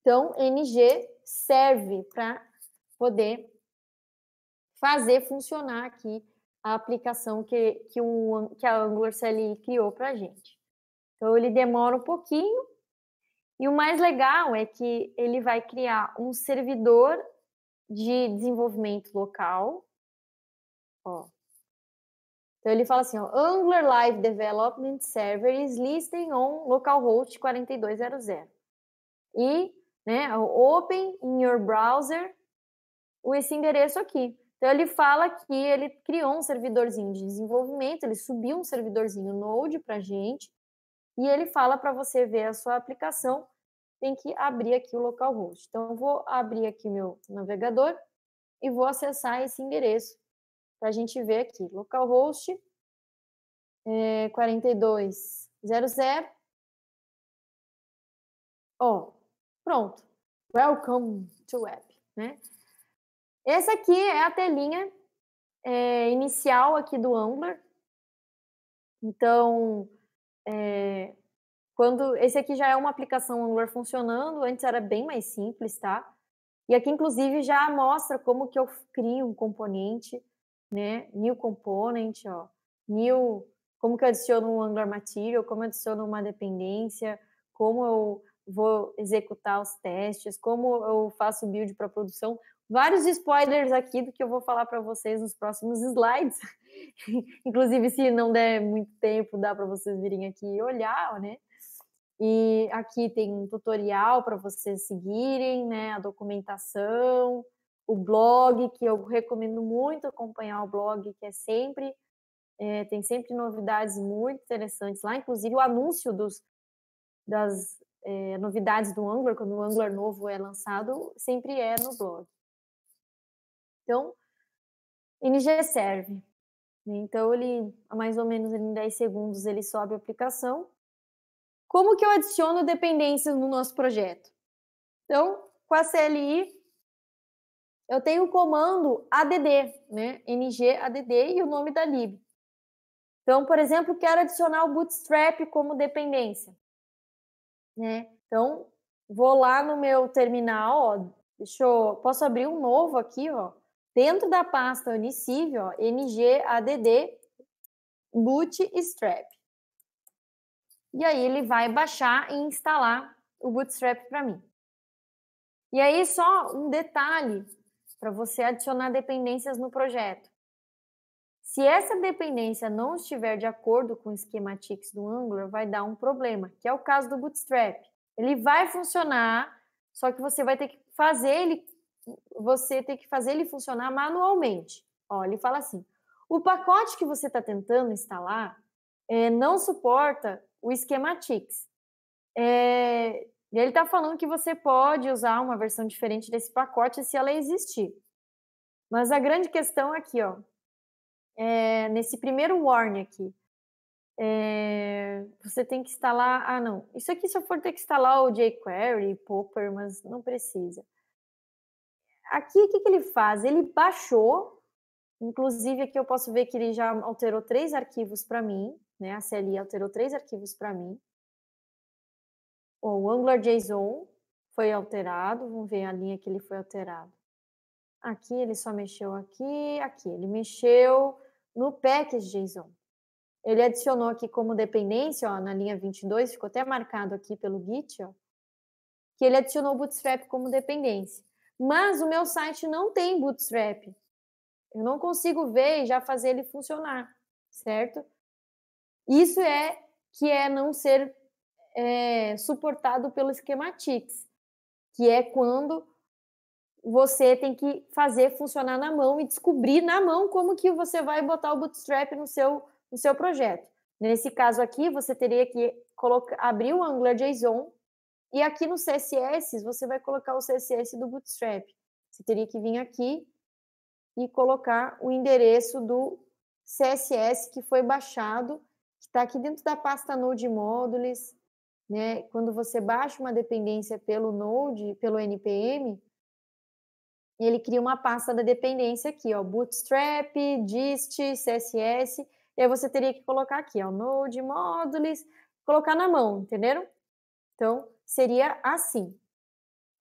Então, NG serve para poder fazer funcionar aqui a aplicação que, que, o, que a Angular CLI criou para a gente. Então, ele demora um pouquinho, e o mais legal é que ele vai criar um servidor de desenvolvimento local. Ó. Então, ele fala assim, ó, Angular Live Development Server is listing on localhost 4200. E, né, open in your browser esse endereço aqui. Então ele fala que ele criou um servidorzinho de desenvolvimento, ele subiu um servidorzinho Node para gente e ele fala para você ver a sua aplicação, tem que abrir aqui o localhost. Então eu vou abrir aqui meu navegador e vou acessar esse endereço para a gente ver aqui localhost é, 4200. Ó, oh, pronto. Welcome to app, né? Essa aqui é a telinha é, inicial aqui do Angular. Então, é, quando esse aqui já é uma aplicação Angular funcionando, antes era bem mais simples, tá? E aqui, inclusive, já mostra como que eu crio um componente, né? New component, ó. New, como que eu adiciono um Angular Material, como eu adiciono uma dependência, como eu vou executar os testes, como eu faço build para produção vários spoilers aqui do que eu vou falar para vocês nos próximos slides. Inclusive, se não der muito tempo, dá para vocês virem aqui e olhar, né? E aqui tem um tutorial para vocês seguirem, né? A documentação, o blog, que eu recomendo muito acompanhar o blog, que é sempre é, tem sempre novidades muito interessantes lá, inclusive o anúncio dos, das é, novidades do Angular, quando o Angular novo é lançado, sempre é no blog. Então, NG serve. Né? Então, ele, a mais ou menos em 10 segundos, ele sobe a aplicação. Como que eu adiciono dependências no nosso projeto? Então, com a CLI, eu tenho o comando add, né? ng add e o nome da lib. Então, por exemplo, quero adicionar o Bootstrap como dependência. Né? Então, vou lá no meu terminal, ó, deixa eu, posso abrir um novo aqui, ó. Dentro da pasta Uniciv, ó, NG, ADD, Bootstrap. E aí ele vai baixar e instalar o Bootstrap para mim. E aí só um detalhe para você adicionar dependências no projeto. Se essa dependência não estiver de acordo com o Schematics do Angular, vai dar um problema, que é o caso do Bootstrap. Ele vai funcionar, só que você vai ter que fazer ele você tem que fazer ele funcionar manualmente. Ó, ele fala assim: o pacote que você está tentando instalar é, não suporta o esquema eh, ele está falando que você pode usar uma versão diferente desse pacote se ela existir. Mas a grande questão aqui, ó, é, nesse primeiro warn aqui, é, você tem que instalar. Ah, não. Isso aqui, se eu for ter que instalar o jQuery, Popper, mas não precisa. Aqui, o que, que ele faz? Ele baixou, inclusive aqui eu posso ver que ele já alterou três arquivos para mim, né? A CLI alterou três arquivos para mim. O AngularJSON foi alterado, vamos ver a linha que ele foi alterado. Aqui ele só mexeu aqui, aqui ele mexeu no package.json. Ele adicionou aqui como dependência, ó, na linha 22, ficou até marcado aqui pelo Git, ó, que ele adicionou o Bootstrap como dependência. Mas o meu site não tem Bootstrap. Eu não consigo ver e já fazer ele funcionar, certo? Isso é que é não ser é, suportado pelo Schematics, que é quando você tem que fazer funcionar na mão e descobrir na mão como que você vai botar o Bootstrap no seu, no seu projeto. Nesse caso aqui, você teria que colocar, abrir o JSON. E aqui no CSS, você vai colocar o CSS do Bootstrap. Você teria que vir aqui e colocar o endereço do CSS que foi baixado, que está aqui dentro da pasta Node Modules. Né? Quando você baixa uma dependência pelo Node, pelo NPM, ele cria uma pasta da dependência aqui, ó, Bootstrap, dist, CSS, e aí você teria que colocar aqui, ó, Node Modules, colocar na mão, entenderam? Então, seria assim.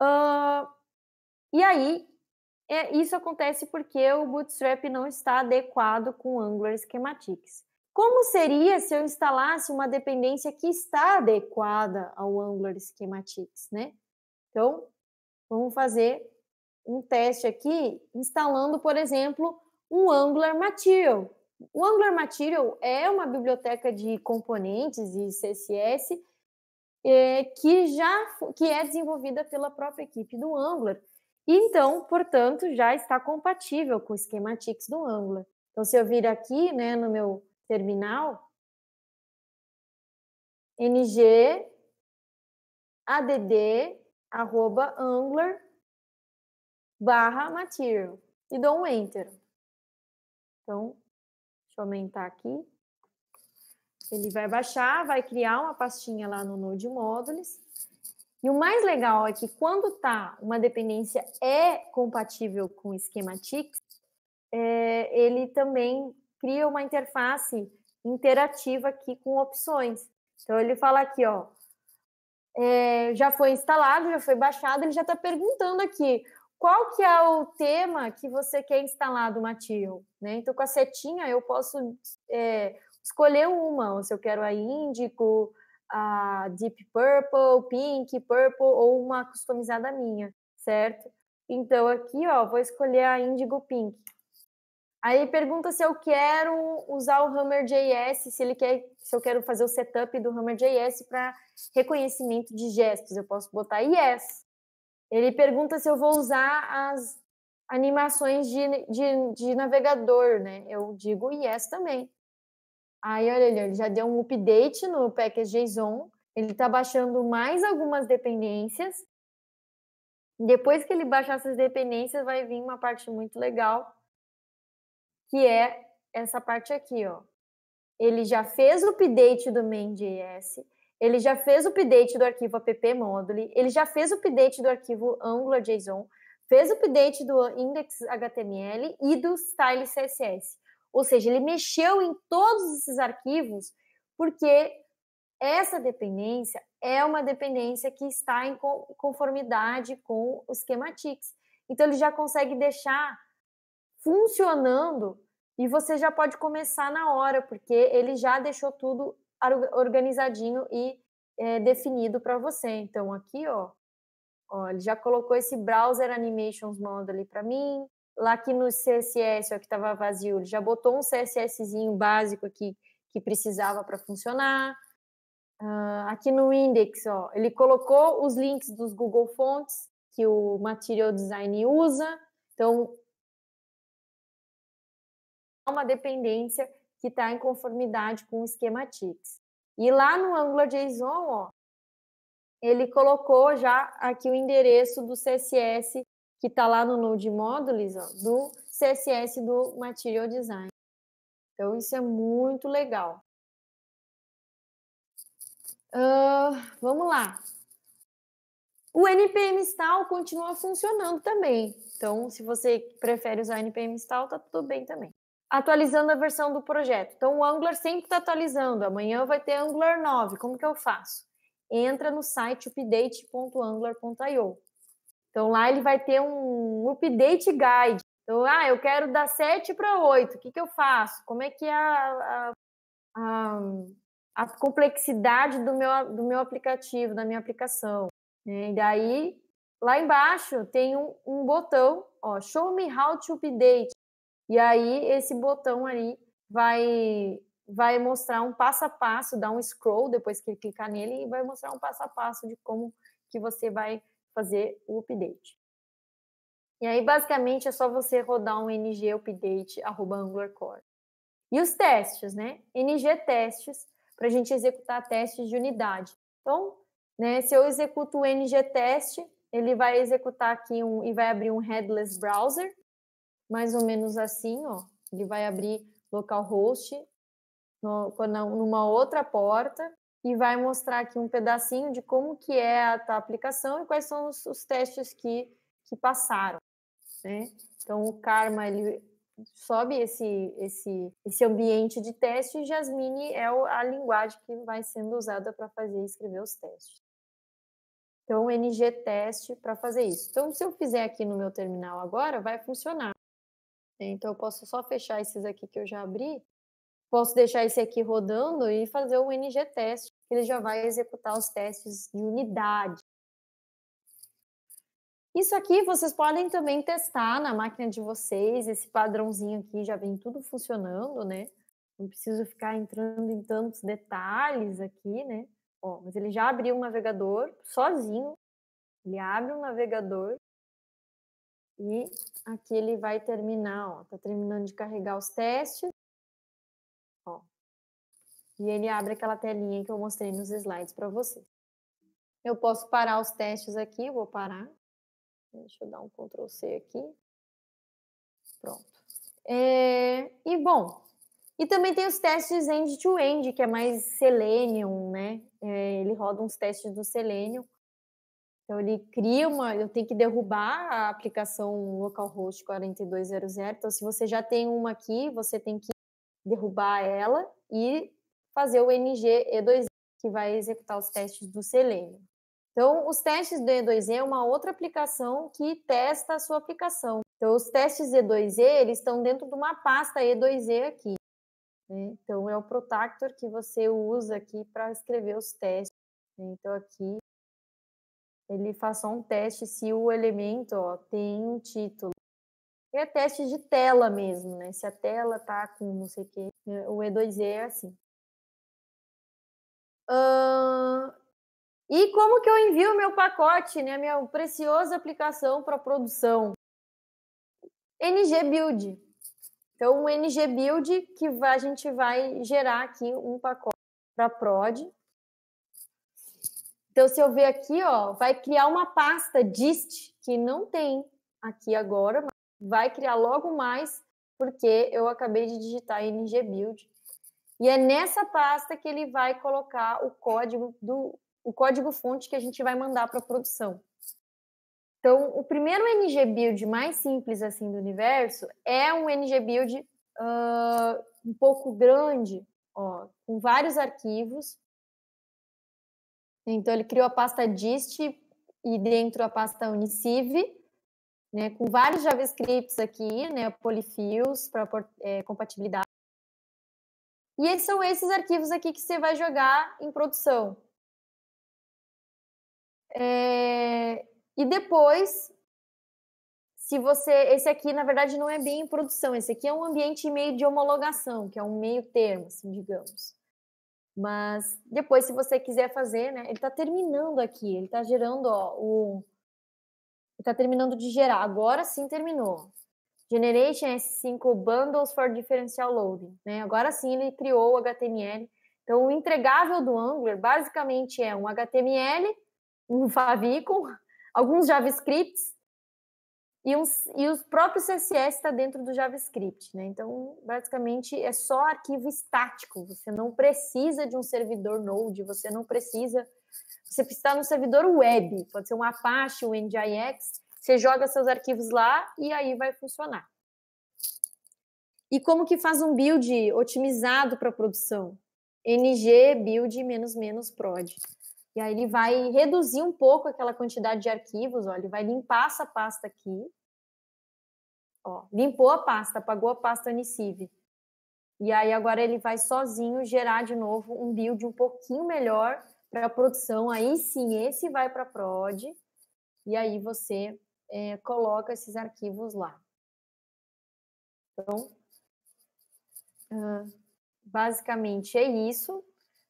Uh, e aí, é, isso acontece porque o Bootstrap não está adequado com Angular Schematics. Como seria se eu instalasse uma dependência que está adequada ao Angular Schematics, né? Então, vamos fazer um teste aqui, instalando, por exemplo, um Angular Material. O Angular Material é uma biblioteca de componentes e CSS é, que já que é desenvolvida pela própria equipe do Angular. E então, portanto, já está compatível com o Schematics do Angular. Então, se eu vir aqui né, no meu terminal, ng add arroba angular barra material e dou um enter. Então, deixa eu aumentar aqui. Ele vai baixar, vai criar uma pastinha lá no Node Modules. E o mais legal é que quando tá uma dependência é compatível com Schematix, é, ele também cria uma interface interativa aqui com opções. Então ele fala aqui, ó, é, já foi instalado, já foi baixado, ele já está perguntando aqui qual que é o tema que você quer instalar do Matio, né? Então com a setinha eu posso é, escolher uma, se eu quero a Índico, a Deep Purple, Pink, Purple ou uma customizada minha, certo? Então aqui, ó, vou escolher a índigo Pink. Aí pergunta se eu quero usar o Hammer.js, se ele quer, se eu quero fazer o setup do Hammer.js para reconhecimento de gestos. Eu posso botar yes. Ele pergunta se eu vou usar as animações de, de, de navegador, né? Eu digo yes também. Aí, olha ali, ele já deu um update no package.json, ele está baixando mais algumas dependências. Depois que ele baixar essas dependências, vai vir uma parte muito legal, que é essa parte aqui, ó. Ele já fez o update do main.js, ele já fez o update do arquivo app-module, ele já fez o update do arquivo angular.json, fez o update do index.html e do style.css. Ou seja, ele mexeu em todos esses arquivos, porque essa dependência é uma dependência que está em conformidade com o esquema TICS. Então, ele já consegue deixar funcionando e você já pode começar na hora, porque ele já deixou tudo organizadinho e é, definido para você. Então, aqui, ó, ó, ele já colocou esse Browser Animations Model para mim, lá que no CSS, ó, que estava vazio, ele já botou um CSSzinho básico aqui que precisava para funcionar. Uh, aqui no index, ó, ele colocou os links dos Google Fonts que o Material Design usa. Então, é uma dependência que está em conformidade com o esquema E lá no AngularJSON, ó, ele colocou já aqui o endereço do CSS que está lá no Node Modules, ó, do CSS do Material Design. Então, isso é muito legal. Uh, vamos lá. O NPM install continua funcionando também. Então, se você prefere usar NPM install, tá tudo bem também. Atualizando a versão do projeto. Então, o Angular sempre está atualizando. Amanhã vai ter Angular 9. Como que eu faço? Entra no site update.angular.io. Então lá ele vai ter um update guide. Então, ah, eu quero dar 7 para 8, o que, que eu faço? Como é que é a, a, a, a, complexidade do meu, do meu aplicativo, da minha aplicação? Né, e daí, lá embaixo, tem um, um botão, ó, show me how to update. E aí, esse botão ali vai vai mostrar um passo a passo, dar um scroll depois que clicar nele e vai mostrar um passo a passo de como que você vai fazer o update. E aí, basicamente, é só você rodar um ng update arroba core E os testes, né? ng testes, para a gente executar testes de unidade. Então, né, se eu executo o ng teste, ele vai executar aqui um, e vai abrir um headless browser, mais ou menos assim, ó. Ele vai abrir localhost no, numa outra porta, e vai mostrar aqui um pedacinho de como que é a tua aplicação e quais são os, os testes que, que passaram, né? Então, o Karma, ele sobe esse, esse, esse ambiente de teste e Jasmine é a linguagem que vai sendo usada para fazer e escrever os testes. Então, NG teste para fazer isso. Então, se eu fizer aqui no meu terminal agora, vai funcionar. Né? Então, eu posso só fechar esses aqui que eu já abri posso deixar esse aqui rodando e fazer o NG teste, ele já vai executar os testes de unidade. Isso aqui vocês podem também testar na máquina de vocês, esse padrãozinho aqui já vem tudo funcionando, né? Não preciso ficar entrando em tantos detalhes aqui, né? Ó, mas ele já abriu um navegador sozinho, ele abre um navegador e aqui ele vai terminar, ó, tá terminando de carregar os testes, e ele abre aquela telinha que eu mostrei nos slides para vocês. Eu posso parar os testes aqui, vou parar. Deixa eu dar um Ctrl C aqui. Pronto. É, e bom, e também tem os testes end-to-end, -end, que é mais Selenium, né? É, ele roda uns testes do Selenium. Então ele cria uma, eu tenho que derrubar a aplicação localhost 4200. Então se você já tem uma aqui, você tem que derrubar ela e fazer o NGE2E, que vai executar os testes do Selenium. Então, os testes do E2E é uma outra aplicação que testa a sua aplicação. Então, os testes E2E, eles estão dentro de uma pasta E2E aqui. Né? Então, é o Protactor que você usa aqui para escrever os testes. Né? Então, aqui, ele faz só um teste se o elemento ó, tem um título. E é teste de tela mesmo, né? Se a tela tá com não sei o quê. É, o E2E é assim e como que eu envio meu pacote, né, minha preciosa aplicação para produção? NG Build. Então, um NG Build que a gente vai gerar aqui um pacote para prod. Então, se eu ver aqui, ó, vai criar uma pasta dist que não tem aqui agora, mas vai criar logo mais, porque eu acabei de digitar ng build. E é nessa pasta que ele vai colocar o código do o código fonte que a gente vai mandar para a produção. Então, o primeiro NG Build mais simples assim do universo é um NG Build uh, um pouco grande, ó, com vários arquivos. Então, ele criou a pasta dist e dentro a pasta Uniciv, né, com vários JavaScripts aqui, né, polyfills para é, compatibilidade e são esses arquivos aqui que você vai jogar em produção. É... E depois, se você. Esse aqui, na verdade, não é bem em produção, esse aqui é um ambiente meio de homologação, que é um meio termo, assim, digamos. Mas depois, se você quiser fazer, né? Ele está terminando aqui, ele está gerando, ó, o. Ele está terminando de gerar. Agora sim terminou. Generation S5 Bundles for Differential Loading. Né? Agora sim ele criou o HTML. Então, o entregável do Angular basicamente é um HTML, um favicon, alguns JavaScripts e, uns, e os próprios CSS está dentro do JavaScript, né? Então, basicamente, é só arquivo estático. Você não precisa de um servidor Node, você não precisa... Você precisa estar no servidor web, pode ser um Apache, um NGIX, você joga seus arquivos lá e aí vai funcionar. E como que faz um build otimizado para produção? NG build menos menos prod. E aí ele vai reduzir um pouco aquela quantidade de arquivos, ó, ele vai limpar essa pasta aqui. Ó, limpou a pasta, apagou a pasta Uniciv. E aí agora ele vai sozinho gerar de novo um build um pouquinho melhor para a produção. Aí sim, esse vai para prod. E aí você é, coloca esses arquivos lá. Então, basicamente é isso.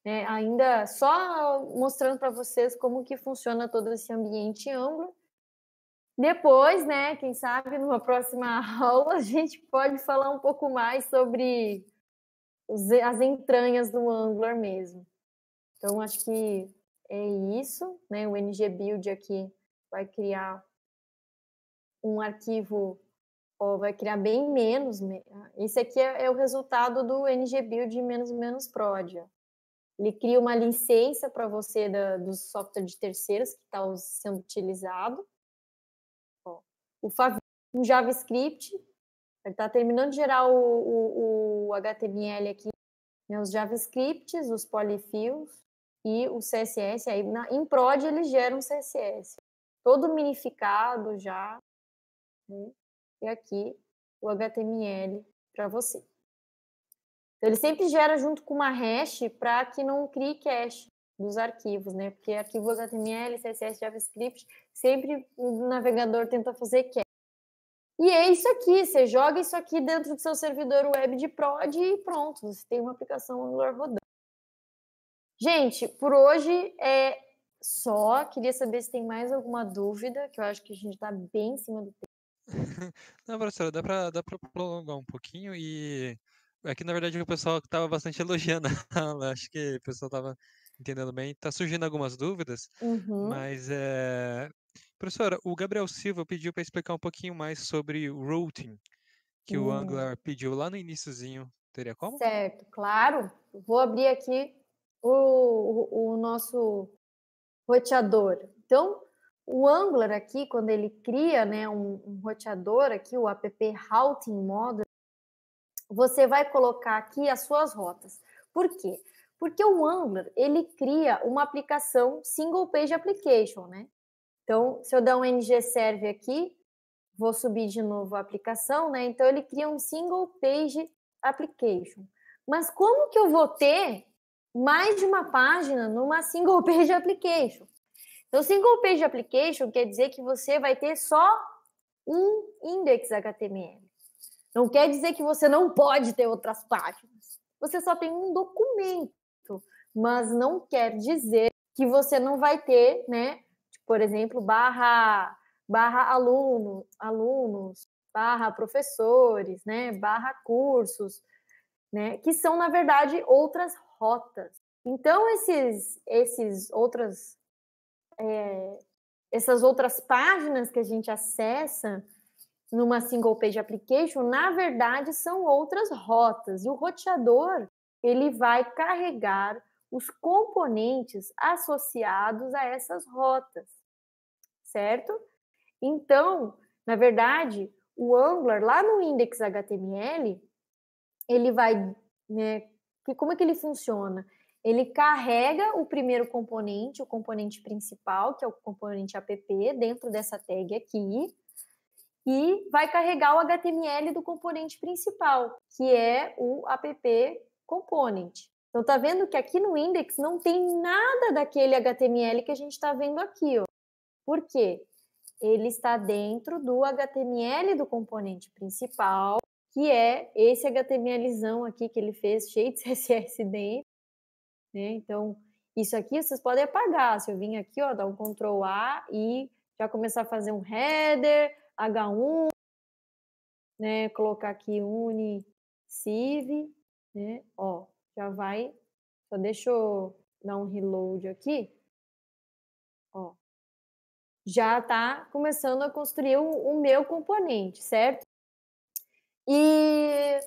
Né? Ainda só mostrando para vocês como que funciona todo esse ambiente Angular. Depois, né, quem sabe numa próxima aula a gente pode falar um pouco mais sobre as entranhas do Angular mesmo. Então, acho que é isso, né? O NG Build aqui vai criar um arquivo ou vai criar bem menos. Isso aqui é, é o resultado do ngbuild menos menos prodia. Ele cria uma licença para você da, do software de terceiros que está sendo utilizado. Ó, o Favio, um JavaScript, ele está terminando de gerar o, o, o HTML aqui, né, os JavaScripts, os polyfills e o CSS. Aí, na, em prod, ele gera um CSS, todo minificado já, né? E aqui o HTML para você. Então, ele sempre gera junto com uma hash para que não crie cache dos arquivos, né? Porque arquivo HTML, CSS, JavaScript, sempre o navegador tenta fazer cache. E é isso aqui, você joga isso aqui dentro do seu servidor web de prod e pronto, você tem uma aplicação Angular rodando. Gente, por hoje é só. Queria saber se tem mais alguma dúvida, que eu acho que a gente está bem em cima do tempo. Não, professora, dá pra, dá pra prolongar um pouquinho e. Aqui, é na verdade, o pessoal estava bastante elogiando a aula. Acho que o pessoal estava entendendo bem. Está surgindo algumas dúvidas, uhum. mas é... Professora, o Gabriel Silva pediu para explicar um pouquinho mais sobre routing, que uhum. o hum. Angular pediu lá no iníciozinho. Teria como? Certo, claro. Vou abrir aqui o, o, o nosso roteador. Então, o Angular aqui, quando ele cria né, um, um roteador aqui, o app Routing Model, você vai colocar aqui as suas rotas. Por quê? Porque o Angular, ele cria uma aplicação single page application, né? Então, se eu der um ng serve aqui, vou subir de novo a aplicação, né? Então ele cria um single page application. Mas como que eu vou ter mais de uma página numa single page application? Então, single page application quer dizer que você vai ter só um index HTML. Não quer dizer que você não pode ter outras páginas. Você só tem um documento, mas não quer dizer que você não vai ter, né? Por exemplo, barra barra aluno, alunos, barra professores, né? Barra cursos, né? Que são na verdade outras rotas. Então esses esses outras é, essas outras páginas que a gente acessa numa single page application, na verdade, são outras rotas. E o roteador ele vai carregar os componentes associados a essas rotas, certo? Então, na verdade, o Angular lá no index.html HTML, ele vai, né, que, como é que ele funciona? ele carrega o primeiro componente, o componente principal, que é o componente app, dentro dessa tag aqui, e vai carregar o HTML do componente principal, que é o app component. Então tá vendo que aqui no index não tem nada daquele HTML que a gente está vendo aqui, ó. Por quê? Ele está dentro do HTML do componente principal, que é esse HTMLzão aqui que ele fez, cheio de CSS dentro, né? Então, isso aqui vocês podem apagar. Se eu vim aqui, ó, dar um Ctrl A e já começar a fazer um header, H1, né? Colocar aqui uni civ, né? Ó, já vai. Só deixa eu dar um reload aqui. Ó. Já está começando a construir o, o meu componente, certo? E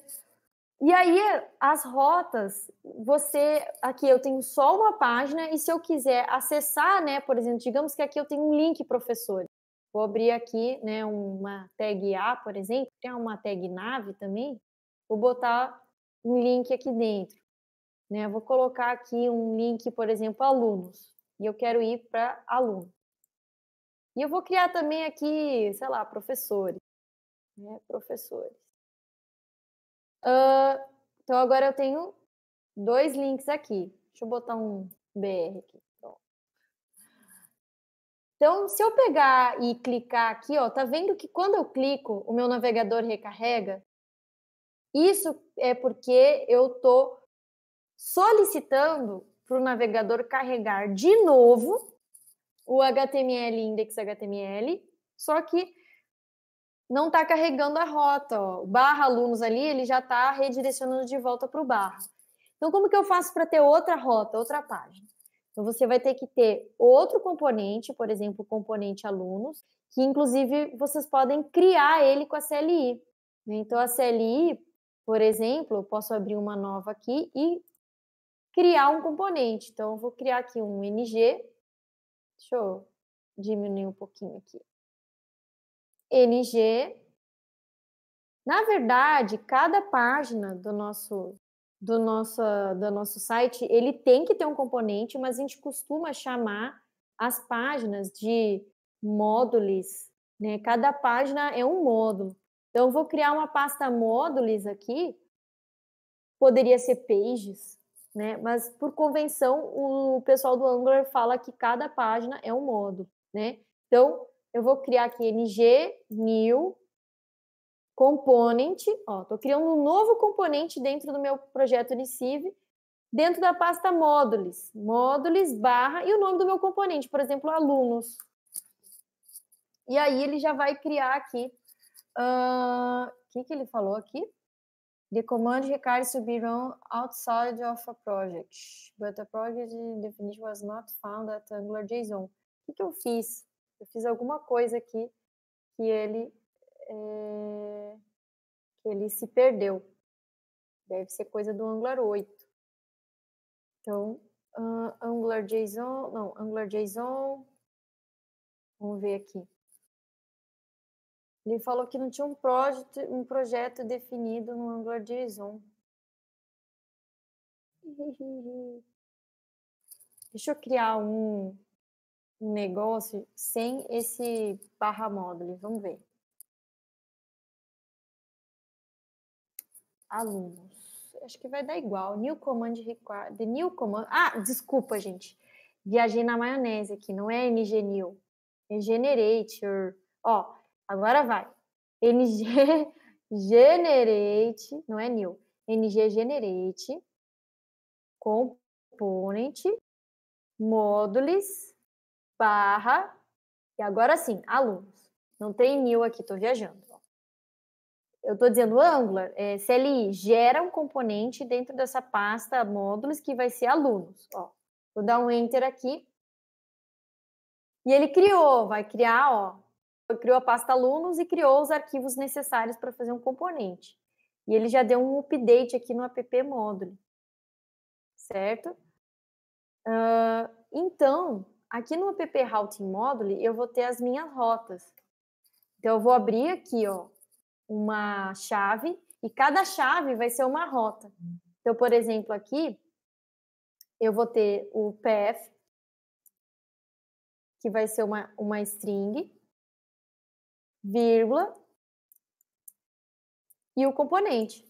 e aí, as rotas, você. Aqui eu tenho só uma página, e se eu quiser acessar, né, por exemplo, digamos que aqui eu tenho um link, professor. Vou abrir aqui, né, uma tag A, por exemplo, tem uma tag nave também. Vou botar um link aqui dentro. Né? Vou colocar aqui um link, por exemplo, alunos. E eu quero ir para aluno. E eu vou criar também aqui, sei lá, professores. Né? Professores. Uh, então agora eu tenho dois links aqui. Deixa eu botar um BR aqui. Então, se eu pegar e clicar aqui, ó, tá vendo que quando eu clico, o meu navegador recarrega? Isso é porque eu tô solicitando para o navegador carregar de novo o HTML index HTML, só que não está carregando a rota. O barra alunos ali, ele já está redirecionando de volta para o barra. Então, como que eu faço para ter outra rota, outra página? Então, você vai ter que ter outro componente, por exemplo, o componente alunos, que inclusive vocês podem criar ele com a CLI. Né? Então, a CLI, por exemplo, eu posso abrir uma nova aqui e criar um componente. Então, eu vou criar aqui um NG. Deixa eu diminuir um pouquinho aqui. NG. Na verdade, cada página do nosso do nosso do nosso site, ele tem que ter um componente, mas a gente costuma chamar as páginas de módulos, né? Cada página é um módulo. Então, eu vou criar uma pasta módulos aqui. Poderia ser pages, né? Mas por convenção, o pessoal do Angular fala que cada página é um módulo, né? Então, eu vou criar aqui ng new component, ó, estou criando um novo componente dentro do meu projeto Unicive, dentro da pasta módulos, módulos barra, e o nome do meu componente, por exemplo, alunos. E aí ele já vai criar aqui, o uh, que, que ele falou aqui? The command requires to be run outside of a project, but the project definition was not found at AngularJSON. O que, que eu fiz? eu fiz alguma coisa aqui que ele é, que ele se perdeu. Deve ser coisa do Angular 8. Então, uh, Angular JSON, não, Angular JSON. Vamos ver aqui. Ele falou que não tinha um projeto, um projeto definido no Angular JSON. Deixa eu criar um negócio sem esse barra módulo. Vamos ver. Alunos. Acho que vai dar igual. New command required. The new command. Ah, desculpa, gente. Viajei na maionese aqui. Não é ng new. É generator. Ó, agora vai. ng generate. Não é new. ng generate component modules barra, e agora sim, alunos. Não tem mil aqui, estou viajando. Eu estou dizendo Angular, é, CLI, gera um componente dentro dessa pasta módulos que vai ser alunos. Ó, vou dar um Enter aqui. E ele criou, vai criar, ó, criou a pasta alunos e criou os arquivos necessários para fazer um componente. E ele já deu um update aqui no app módulo, certo? Uh, então, Aqui no app Routing Module, eu vou ter as minhas rotas. Então, eu vou abrir aqui, ó, uma chave, e cada chave vai ser uma rota. Então, por exemplo, aqui, eu vou ter o PF, que vai ser uma, uma string, vírgula, e o componente.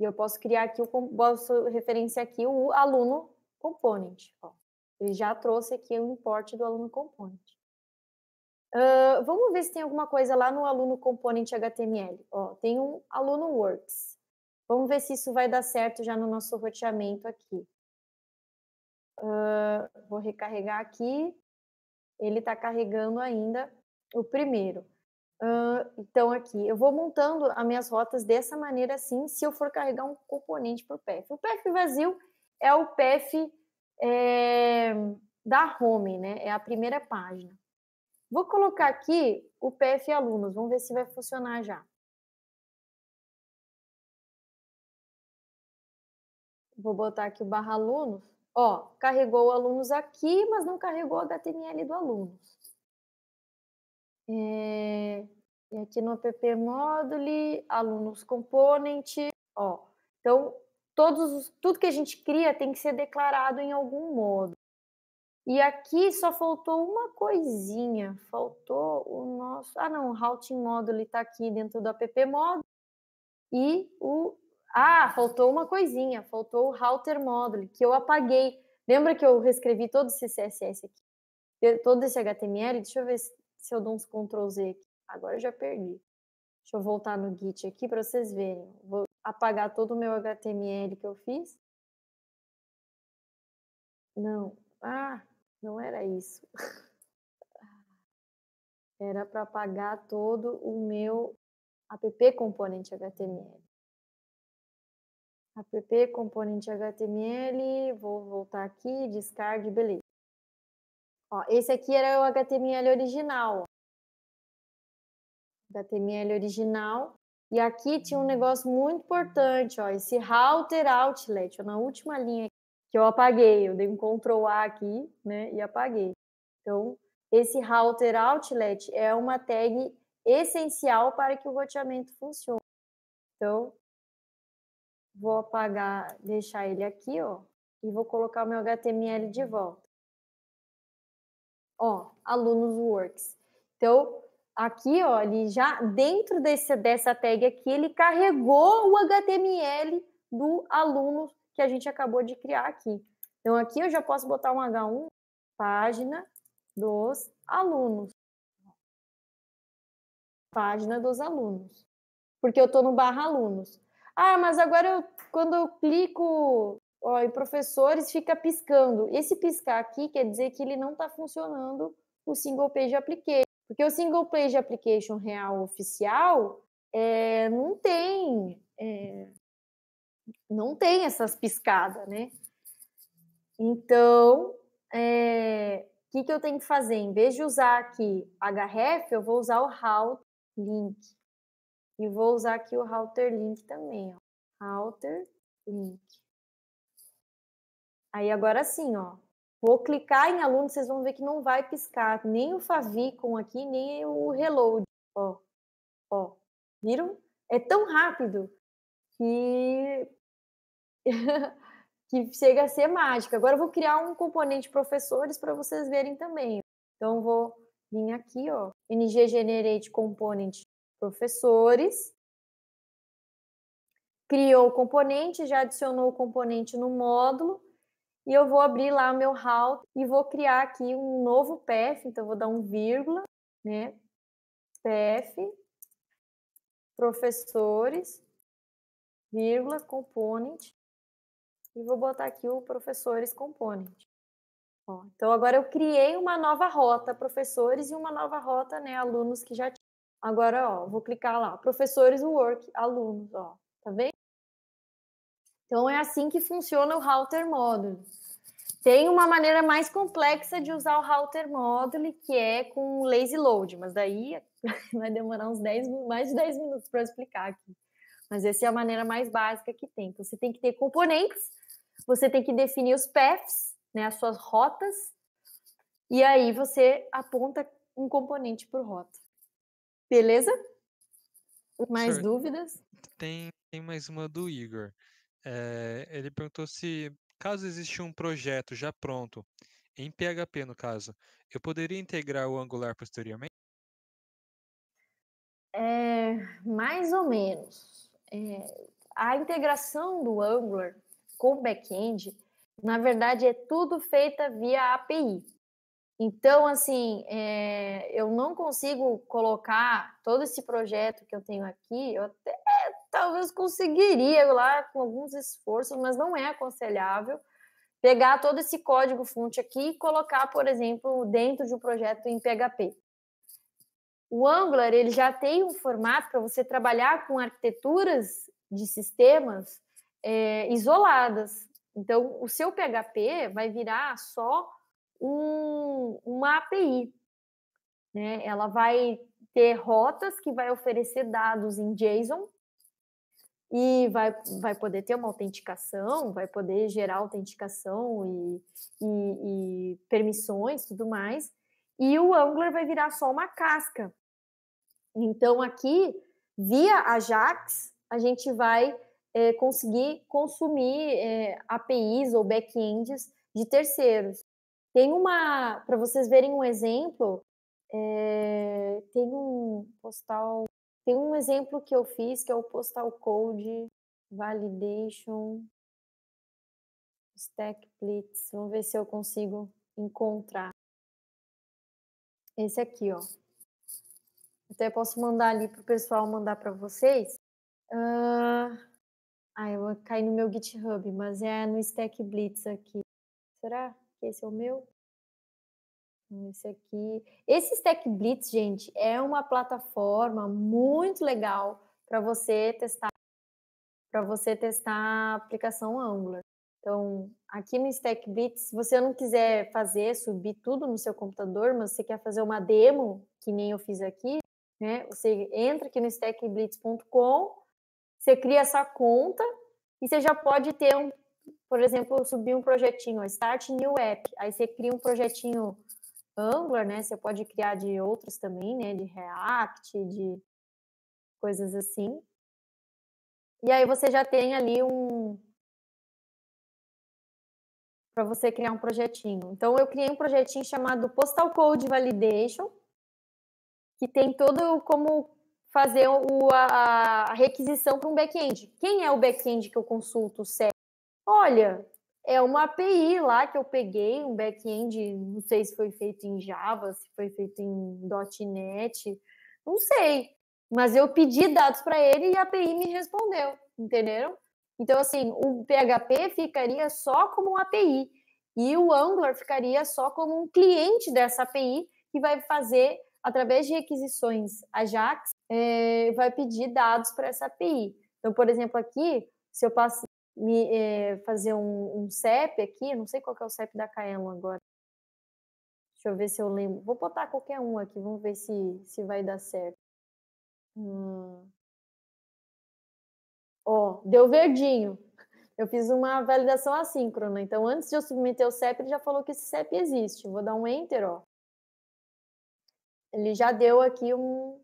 E eu posso criar aqui, eu posso referenciar aqui o aluno component. Ó. Ele já trouxe aqui o importe do aluno componente. Uh, vamos ver se tem alguma coisa lá no aluno componente HTML. Ó, tem um aluno works. Vamos ver se isso vai dar certo já no nosso roteamento aqui. Uh, vou recarregar aqui. Ele está carregando ainda o primeiro. Uh, então, aqui, eu vou montando as minhas rotas dessa maneira assim, se eu for carregar um componente por PF. O PF vazio é o PF é, da home, né? É a primeira página. Vou colocar aqui o PF alunos, vamos ver se vai funcionar já. Vou botar aqui o barra alunos. Ó, carregou o alunos aqui, mas não carregou o HTML do alunos. É, e aqui no app module, alunos component. ó. Então, todos tudo que a gente cria tem que ser declarado em algum modo. E aqui só faltou uma coisinha, faltou o nosso, ah não, o routing módulo está aqui dentro do app módulo e o ah, faltou uma coisinha, faltou o router módulo que eu apaguei. Lembra que eu reescrevi todo esse CSS aqui, todo esse HTML? Deixa eu ver se, se eu dou uns Ctrl Z aqui. Agora eu já perdi. Deixa eu voltar no Git aqui para vocês verem. Vou apagar todo o meu HTML que eu fiz? Não. Ah, não era isso. Era para apagar todo o meu app componente HTML. App componente HTML, vou voltar aqui, descargue, beleza. Ó, esse aqui era o HTML original. HTML original e aqui tinha um negócio muito importante, ó, esse router outlet, ó, na última linha que eu apaguei, eu dei um Ctrl A aqui, né, e apaguei. Então, esse router outlet é uma tag essencial para que o roteamento funcione. Então, vou apagar, deixar ele aqui, ó, e vou colocar o meu HTML de volta. Ó, alunos works. Então, aqui, olha, já dentro desse, dessa tag aqui, ele carregou o HTML do aluno que a gente acabou de criar aqui. Então, aqui eu já posso botar um H1, página dos alunos. Página dos alunos. Porque eu estou no barra alunos. Ah, mas agora eu, quando eu clico ó, em professores, fica piscando. Esse piscar aqui quer dizer que ele não está funcionando o single page application. Porque o single page application real oficial é, não tem é, não tem essas piscadas, né? Então, é, o que, que eu tenho que fazer? Em vez de usar aqui href, eu vou usar o route link. E vou usar aqui o router link também, ó. Router link. Aí agora sim, ó. Vou clicar em aluno, vocês vão ver que não vai piscar nem o favicon aqui, nem o reload. Ó, ó, viram? É tão rápido que que chega a ser mágica. Agora eu vou criar um componente professores para vocês verem também. Então vou vir aqui, ó, ng generate component professores. Criou o componente, já adicionou o componente no módulo e eu vou abrir lá o meu route e vou criar aqui um novo PF, então eu vou dar um vírgula, né? PF, professores, vírgula, component, e vou botar aqui o professores component. Ó, então agora eu criei uma nova rota, professores, e uma nova rota, né, alunos que já tinham. Agora, ó, vou clicar lá, professores work, alunos, ó, tá vendo? Então é assim que funciona o router módulo. Tem uma maneira mais complexa de usar o router módulo, que é com lazy load, mas daí vai demorar uns 10, mais de 10 minutos para explicar aqui. Mas essa é a maneira mais básica que tem. Então, você tem que ter componentes, você tem que definir os paths, né, as suas rotas, e aí você aponta um componente por rota. Beleza? Mais dúvidas? Tem, tem mais uma do Igor. É, ele perguntou se, caso exista um projeto já pronto, em PHP no caso, eu poderia integrar o Angular posteriormente? É, mais ou menos. É, a integração do Angular com o back-end, na verdade, é tudo feita via API. Então, assim, é, eu não consigo colocar todo esse projeto que eu tenho aqui. Eu até, talvez conseguiria lá com alguns esforços, mas não é aconselhável pegar todo esse código fonte aqui e colocar, por exemplo, dentro de um projeto em PHP. O Angular ele já tem um formato para você trabalhar com arquiteturas de sistemas é, isoladas. Então, o seu PHP vai virar só um, uma API. Né? Ela vai ter rotas que vai oferecer dados em JSON e vai, vai poder ter uma autenticação, vai poder gerar autenticação e, e, e permissões, tudo mais, e o Angular vai virar só uma casca. Então, aqui, via Ajax, a gente vai é, conseguir consumir é, APIs ou backends de terceiros. Tem uma, para vocês verem um exemplo, é, tem um postal tem um exemplo que eu fiz que é o postal code validation stack blitz. Vamos ver se eu consigo encontrar. Esse aqui, ó. Até posso mandar ali pro pessoal mandar para vocês. Uh... Ah, eu vou cair no meu GitHub, mas é no Stack Blitz aqui. Será que esse é o meu? Esse aqui. Esse Stack Blitz, gente, é uma plataforma muito legal para você testar para você testar a aplicação Angular. Então, aqui no Stack Blitz, se você não quiser fazer, subir tudo no seu computador, mas você quer fazer uma demo, que nem eu fiz aqui, né? Você entra aqui no stackblitz.com, você cria essa sua conta e você já pode ter um, por exemplo, subir um projetinho, Start New App. Aí você cria um projetinho Angular, né? Você pode criar de outros também, né? De React, de coisas assim. E aí você já tem ali um para você criar um projetinho. Então eu criei um projetinho chamado Postal Code Validation, que tem todo como fazer o, a, a requisição para um back-end. Quem é o back-end que eu consulto? Certo? Olha, é uma API lá que eu peguei, um back-end, não sei se foi feito em Java, se foi feito em .NET, não sei. Mas eu pedi dados para ele e a API me respondeu, entenderam? Então, assim, o PHP ficaria só como uma API e o Angular ficaria só como um cliente dessa API que vai fazer, através de requisições Ajax, é, vai pedir dados para essa API. Então, por exemplo, aqui, se eu passo me é, fazer um, um, CEP aqui, não sei qual é o CEP da Caelon agora. Deixa eu ver se eu lembro. Vou botar qualquer um aqui, vamos ver se, se vai dar certo. Hum. deu verdinho. Eu fiz uma validação assíncrona, então antes de eu submeter o CEP, ele já falou que esse CEP existe. Vou dar um enter, ó. Ele já deu aqui um,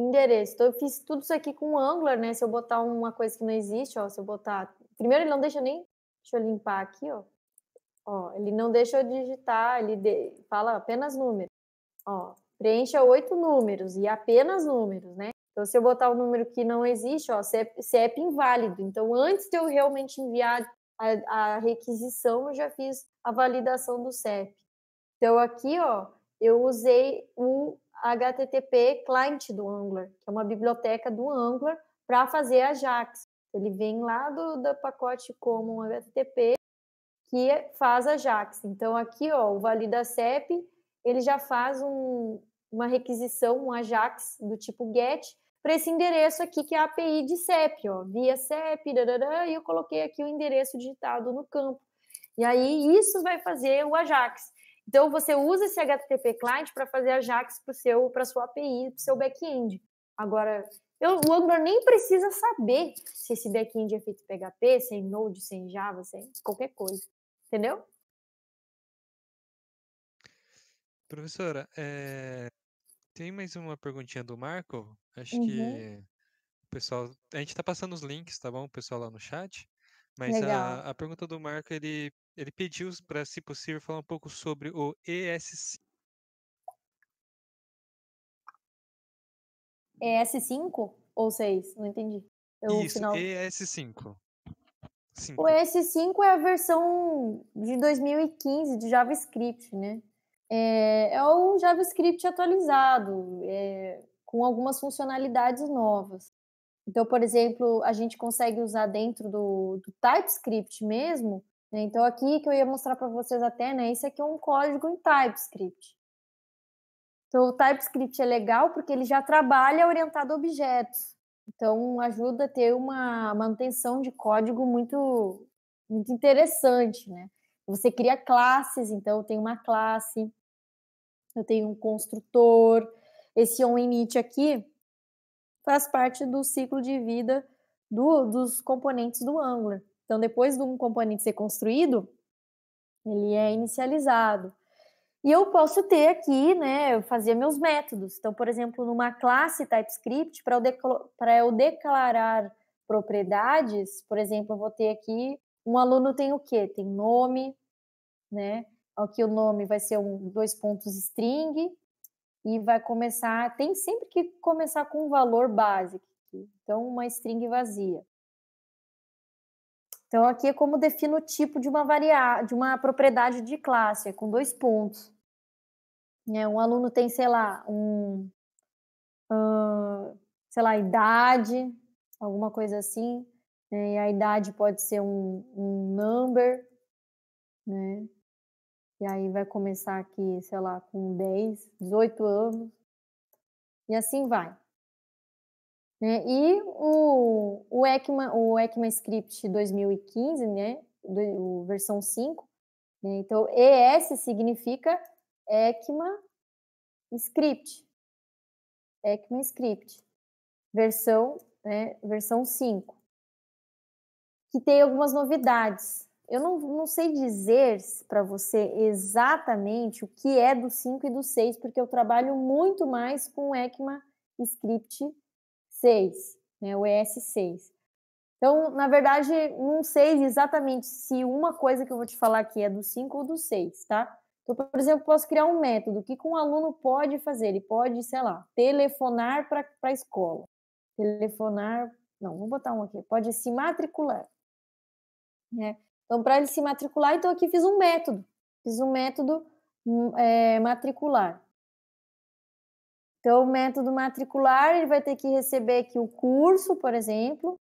endereço. Então, eu fiz tudo isso aqui com Angular, né? Se eu botar uma coisa que não existe, ó, se eu botar... Primeiro, ele não deixa nem... Deixa eu limpar aqui, ó. Ó, ele não deixa eu digitar, ele de... fala apenas números, Ó, preencha oito números e apenas números, né? Então, se eu botar um número que não existe, ó, CEP, é, é CEP inválido. Então, antes de eu realmente enviar a, a requisição, eu já fiz a validação do CEP. Então, aqui, ó, eu usei o HTTP client do Angular, que é uma biblioteca do Angular para fazer Ajax. Ele vem lá do, do pacote comum HTTP que é, faz Ajax. Então aqui, ó, o valida CEP, ele já faz um, uma requisição, um Ajax do tipo GET para esse endereço aqui que é a API de CEP, ó, via CEP, dadada, e eu coloquei aqui o endereço digitado no campo. E aí isso vai fazer o Ajax. Então, você usa esse HTTP client para fazer Ajax para a sua API, para o seu back-end. Agora, eu, o Angular nem precisa saber se esse back-end é feito PHP, sem é Node, sem é Java, sem é qualquer coisa. Entendeu? Professora, é... tem mais uma perguntinha do Marco. Acho uhum. que o pessoal. A gente está passando os links, tá bom? O pessoal lá no chat. Mas a, a, pergunta do Marco, ele ele pediu para, se possível, falar um pouco sobre o ES5. ES5 ou 6? Não entendi. Eu, Isso, final... ES5. 5. O ES5 é a versão de 2015 de JavaScript, né? É, é um JavaScript atualizado, é, com algumas funcionalidades novas. Então, por exemplo, a gente consegue usar dentro do, do TypeScript mesmo né? Então, aqui que eu ia mostrar para vocês até, né? Isso aqui é um código em TypeScript. Então, o TypeScript é legal porque ele já trabalha orientado a objetos. Então, ajuda a ter uma manutenção de código muito, muito interessante, né? Você cria classes, então eu tenho uma classe, eu tenho um construtor. Esse onInit aqui faz parte do ciclo de vida do, dos componentes do Angular. Então, depois de um componente ser construído, ele é inicializado. E eu posso ter aqui, né, eu fazia meus métodos. Então, por exemplo, numa classe TypeScript, para eu, declarar propriedades, por exemplo, eu vou ter aqui, um aluno tem o quê? Tem nome, né? Aqui o nome vai ser um, dois pontos string e vai começar, tem sempre que começar com um valor básico. Então, uma string vazia. Então, aqui é como defino o tipo de uma variável, de uma propriedade de classe, é com dois pontos. É, um aluno tem, sei lá, um, uh, sei lá, idade, alguma coisa assim. Né? E a idade pode ser um, um number, né? E aí vai começar aqui, sei lá, com 10, 18 anos. E assim vai. Né? E o, o, ECMA, o ECMAScript 2015, né? Do, versão 5, né? então ES significa ECMAScript, ECMAScript, versão, né? versão 5, que tem algumas novidades, eu não, não, sei dizer para você exatamente o que é do 5 e do 6, porque eu trabalho muito mais com ECMA Script 6, né, o ES6. Então, na verdade, não sei exatamente se uma coisa que eu vou te falar aqui é do 5 ou do 6, tá? Então, por exemplo, posso criar um método que um aluno pode fazer. Ele pode, sei lá, telefonar para a escola. Telefonar, não, vou botar um aqui. Pode se matricular. Né? Então, para ele se matricular, então aqui fiz um método. Fiz um método hum, é, matricular. Então, o método matricular, ele vai ter que receber aqui o curso, por exemplo.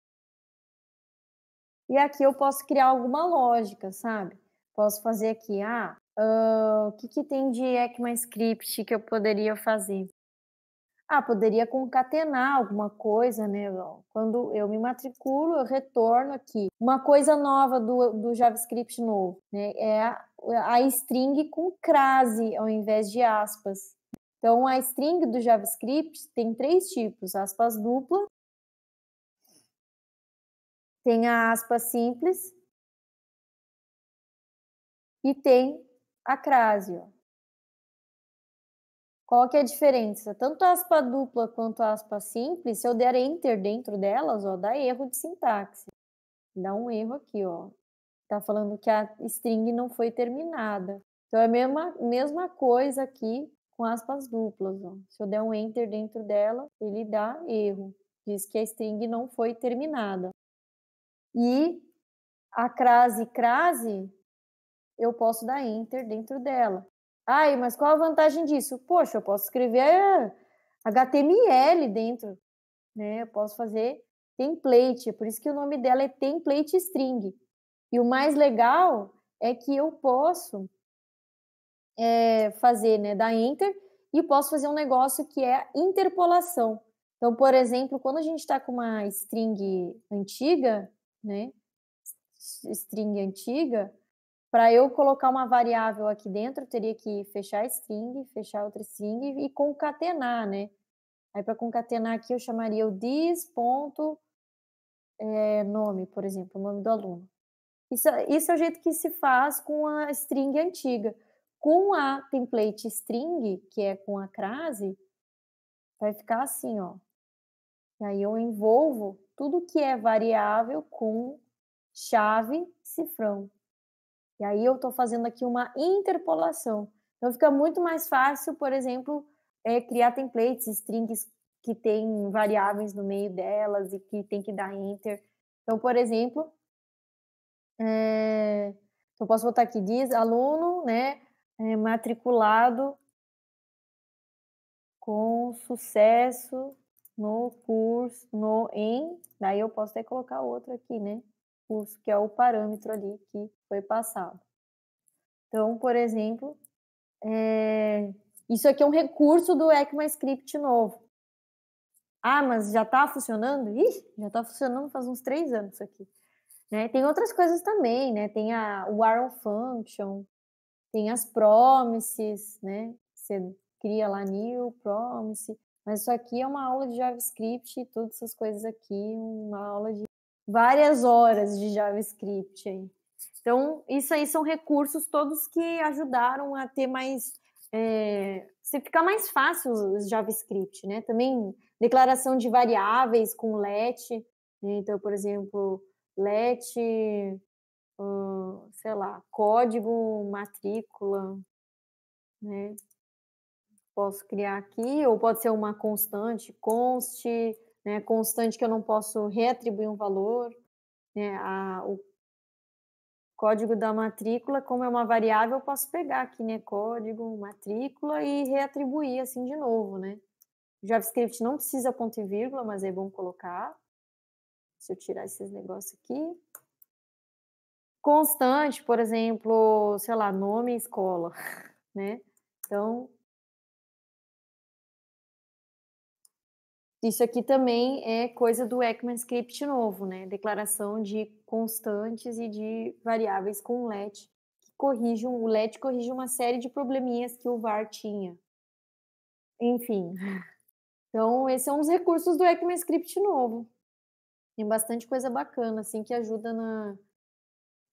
E aqui eu posso criar alguma lógica, sabe? Posso fazer aqui, ah, uh, o que, que tem de ECMAScript que eu poderia fazer? Ah, poderia concatenar alguma coisa, né? Quando eu me matriculo, eu retorno aqui. Uma coisa nova do, do JavaScript novo, né? É a, a string com crase ao invés de aspas. Então, a string do JavaScript tem três tipos: aspas dupla, tem a aspa simples e tem a crase. Ó. Qual que é a diferença? Tanto a aspa dupla quanto a aspa simples, se eu der enter dentro delas, ó, dá erro de sintaxe. Dá um erro aqui, ó. Tá falando que a string não foi terminada. Então é a mesma, mesma coisa aqui com aspas duplas. Ó. Se eu der um enter dentro dela, ele dá erro. Diz que a string não foi terminada. E a crase crase, eu posso dar enter dentro dela. Ai, mas qual a vantagem disso? Poxa, eu posso escrever é, HTML dentro, né? Eu posso fazer template, é por isso que o nome dela é template string. E o mais legal é que eu posso é, fazer, né, dar enter, e posso fazer um negócio que é a interpolação. Então, por exemplo, quando a gente está com uma string antiga, né, string antiga, para eu colocar uma variável aqui dentro, eu teria que fechar a string, fechar outra string e concatenar, né? Aí, para concatenar aqui, eu chamaria o this ponto, é, nome, por exemplo, o nome do aluno. Isso, é, isso é o jeito que se faz com a string antiga. Com a template string, que é com a crase, vai ficar assim, ó. E aí eu envolvo tudo que é variável com chave, cifrão. E aí eu estou fazendo aqui uma interpolação. Então fica muito mais fácil, por exemplo, é, criar templates, strings que tem variáveis no meio delas e que tem que dar enter. Então, por exemplo, é, eu posso botar aqui diz aluno, né? é, matriculado com sucesso no curso, no em, daí eu posso até colocar outro aqui, né? Curso que é o parâmetro ali que foi passado. Então, por exemplo, é, isso aqui é um recurso do ECMAScript novo. Ah, mas já está funcionando? Ih, já está funcionando faz uns três anos isso aqui. Né? Tem outras coisas também, né? Tem a, o Arrow Function, tem as promises, né? Você cria lá new promise, mas isso aqui é uma aula de JavaScript, todas essas coisas aqui, uma aula de várias horas de JavaScript aí. Então, isso aí são recursos todos que ajudaram a ter mais. É, se ficar mais fácil o JavaScript, né? Também declaração de variáveis com let. Né? Então, por exemplo, let Hum, sei lá, código, matrícula, né? Posso criar aqui, ou pode ser uma constante, conste, né? Constante que eu não posso reatribuir um valor, né? A, o código da matrícula, como é uma variável, eu posso pegar aqui, né? Código, matrícula e reatribuir assim de novo, né? JavaScript não precisa ponto e vírgula, mas é bom colocar. Deixa eu tirar esses negócios aqui constante, por exemplo, sei lá, nome e escola, né? Então, isso aqui também é coisa do ECMAScript novo, né? Declaração de constantes e de variáveis com let, que corrigem, o let corrige uma série de probleminhas que o VAR tinha. Enfim. Então, esses são os recursos do ECMAScript novo. Tem bastante coisa bacana, assim, que ajuda na,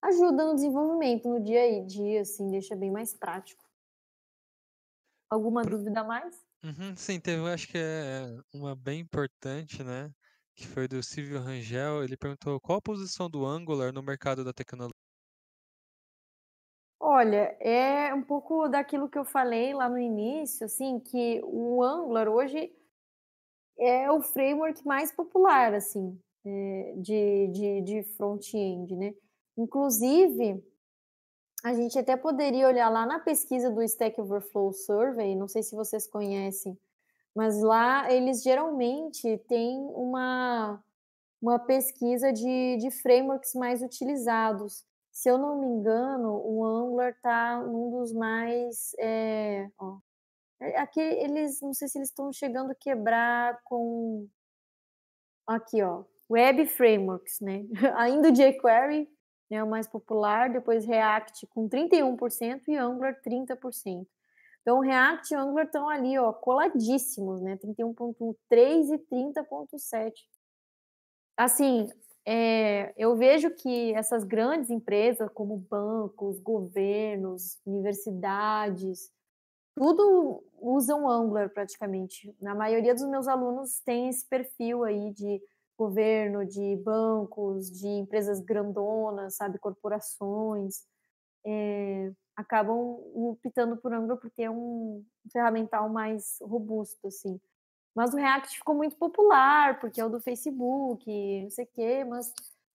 ajuda no desenvolvimento no dia a dia, assim, deixa bem mais prático. Alguma Pro... dúvida a mais? Uhum, sim, teve, acho que é, é uma bem importante, né? Que foi do Silvio Rangel. Ele perguntou qual a posição do Angular no mercado da tecnologia. Olha, é um pouco daquilo que eu falei lá no início, assim, que o Angular hoje é o framework mais popular, assim, é, de, de, de front-end, né? Inclusive, a gente até poderia olhar lá na pesquisa do Stack Overflow Survey, não sei se vocês conhecem, mas lá eles geralmente têm uma, uma pesquisa de, de frameworks mais utilizados. Se eu não me engano, o Angular está um dos mais. É, ó, é, aqui eles, não sei se eles estão chegando a quebrar com. Aqui, ó. Web Frameworks, né? Ainda o jQuery né, o mais popular, depois React com 31% e Angular 30%. Então, React e Angular estão ali, ó, coladíssimos, né? 31.3 e 30.7. Assim, é, eu vejo que essas grandes empresas, como bancos, governos, universidades, tudo usam Angular praticamente. Na maioria dos meus alunos tem esse perfil aí de governo, de bancos, de empresas grandonas, sabe, corporações, é, acabam optando por Angular porque é um ferramental mais robusto, assim. Mas o React ficou muito popular, porque é o do Facebook, não sei o quê, mas,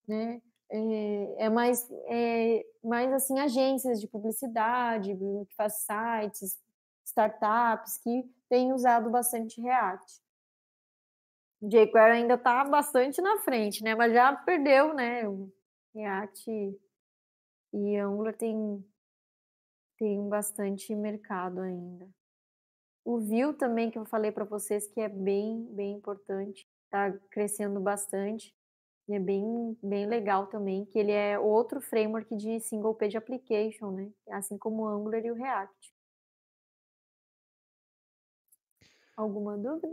né, é, é mais, é, mais, assim, agências de publicidade, que faz sites, startups, que têm usado bastante React jQuery ainda está bastante na frente, né? Mas já perdeu, né? O React e Angular tem, tem bastante mercado ainda. O Vue também, que eu falei para vocês, que é bem, bem importante, está crescendo bastante. E é bem, bem legal também, que ele é outro framework de single page application, né? Assim como o Angular e o React. Alguma dúvida?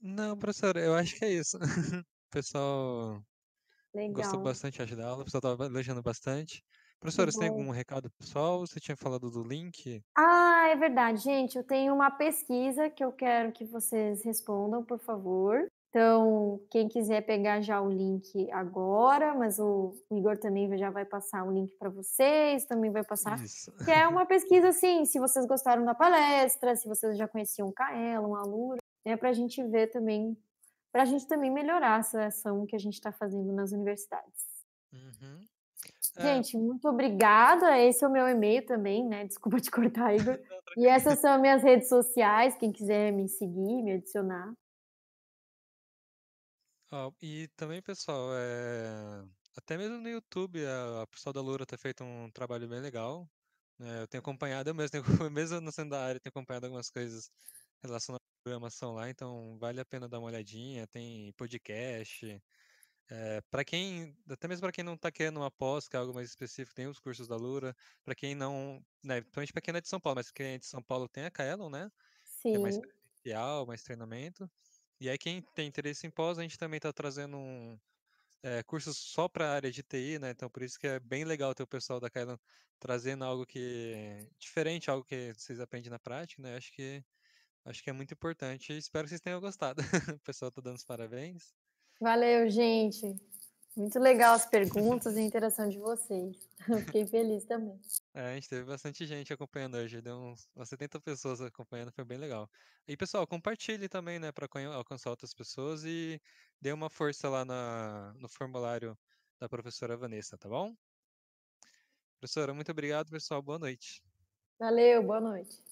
Não, professora, eu acho que é isso. O pessoal Legal. gostou bastante acho, da aula, o pessoal estava elogiando bastante. Professora, você tem algum recado pessoal? Você tinha falado do link? Ah, é verdade, gente. Eu tenho uma pesquisa que eu quero que vocês respondam, por favor. Então, quem quiser pegar já o link agora, mas o Igor também já vai passar o link para vocês, também vai passar. Isso. Que é uma pesquisa assim, se vocês gostaram da palestra, se vocês já conheciam o Kaela, um aluno, é para a gente ver também, para a gente também melhorar essa ação que a gente está fazendo nas universidades. Uhum. É. Gente, é. muito obrigada. Esse é o meu e-mail também, né? Desculpa te cortar, Igor. e essas são as minhas redes sociais. Quem quiser me seguir, me adicionar. Oh, e também, pessoal, é... até mesmo no YouTube, a, a pessoal da Lura tem tá feito um trabalho bem legal. É, eu tenho acompanhado, eu mesmo, eu mesmo não sendo da área, tenho acompanhado algumas coisas relacionadas programação lá, então vale a pena dar uma olhadinha. Tem podcast. É, eh, para quem, até mesmo para quem não está querendo uma pós, que é algo mais específico, tem os cursos da Lura. Para quem não, né, principalmente para quem não é de São Paulo, mas quem é de São Paulo tem a Kaelon, né? Sim. É mais especial, mais treinamento. E aí quem tem interesse em pós, a gente também está trazendo um, é, cursos só para a área de TI, né? Então por isso que é bem legal ter o pessoal da Kaelon trazendo algo que diferente, algo que vocês aprendem na prática, né? Acho que Acho que é muito importante. Espero que vocês tenham gostado. O pessoal está dando os parabéns. Valeu, gente. Muito legal as perguntas e a interação de vocês. Fiquei feliz também. É, a gente teve bastante gente acompanhando hoje, deu uns, umas 70 pessoas acompanhando, foi bem legal. E pessoal, compartilhe também, né, para alcançar outras pessoas e dê uma força lá na, no formulário da professora Vanessa, tá bom? Professora, muito obrigado, pessoal. Boa noite. Valeu, boa noite.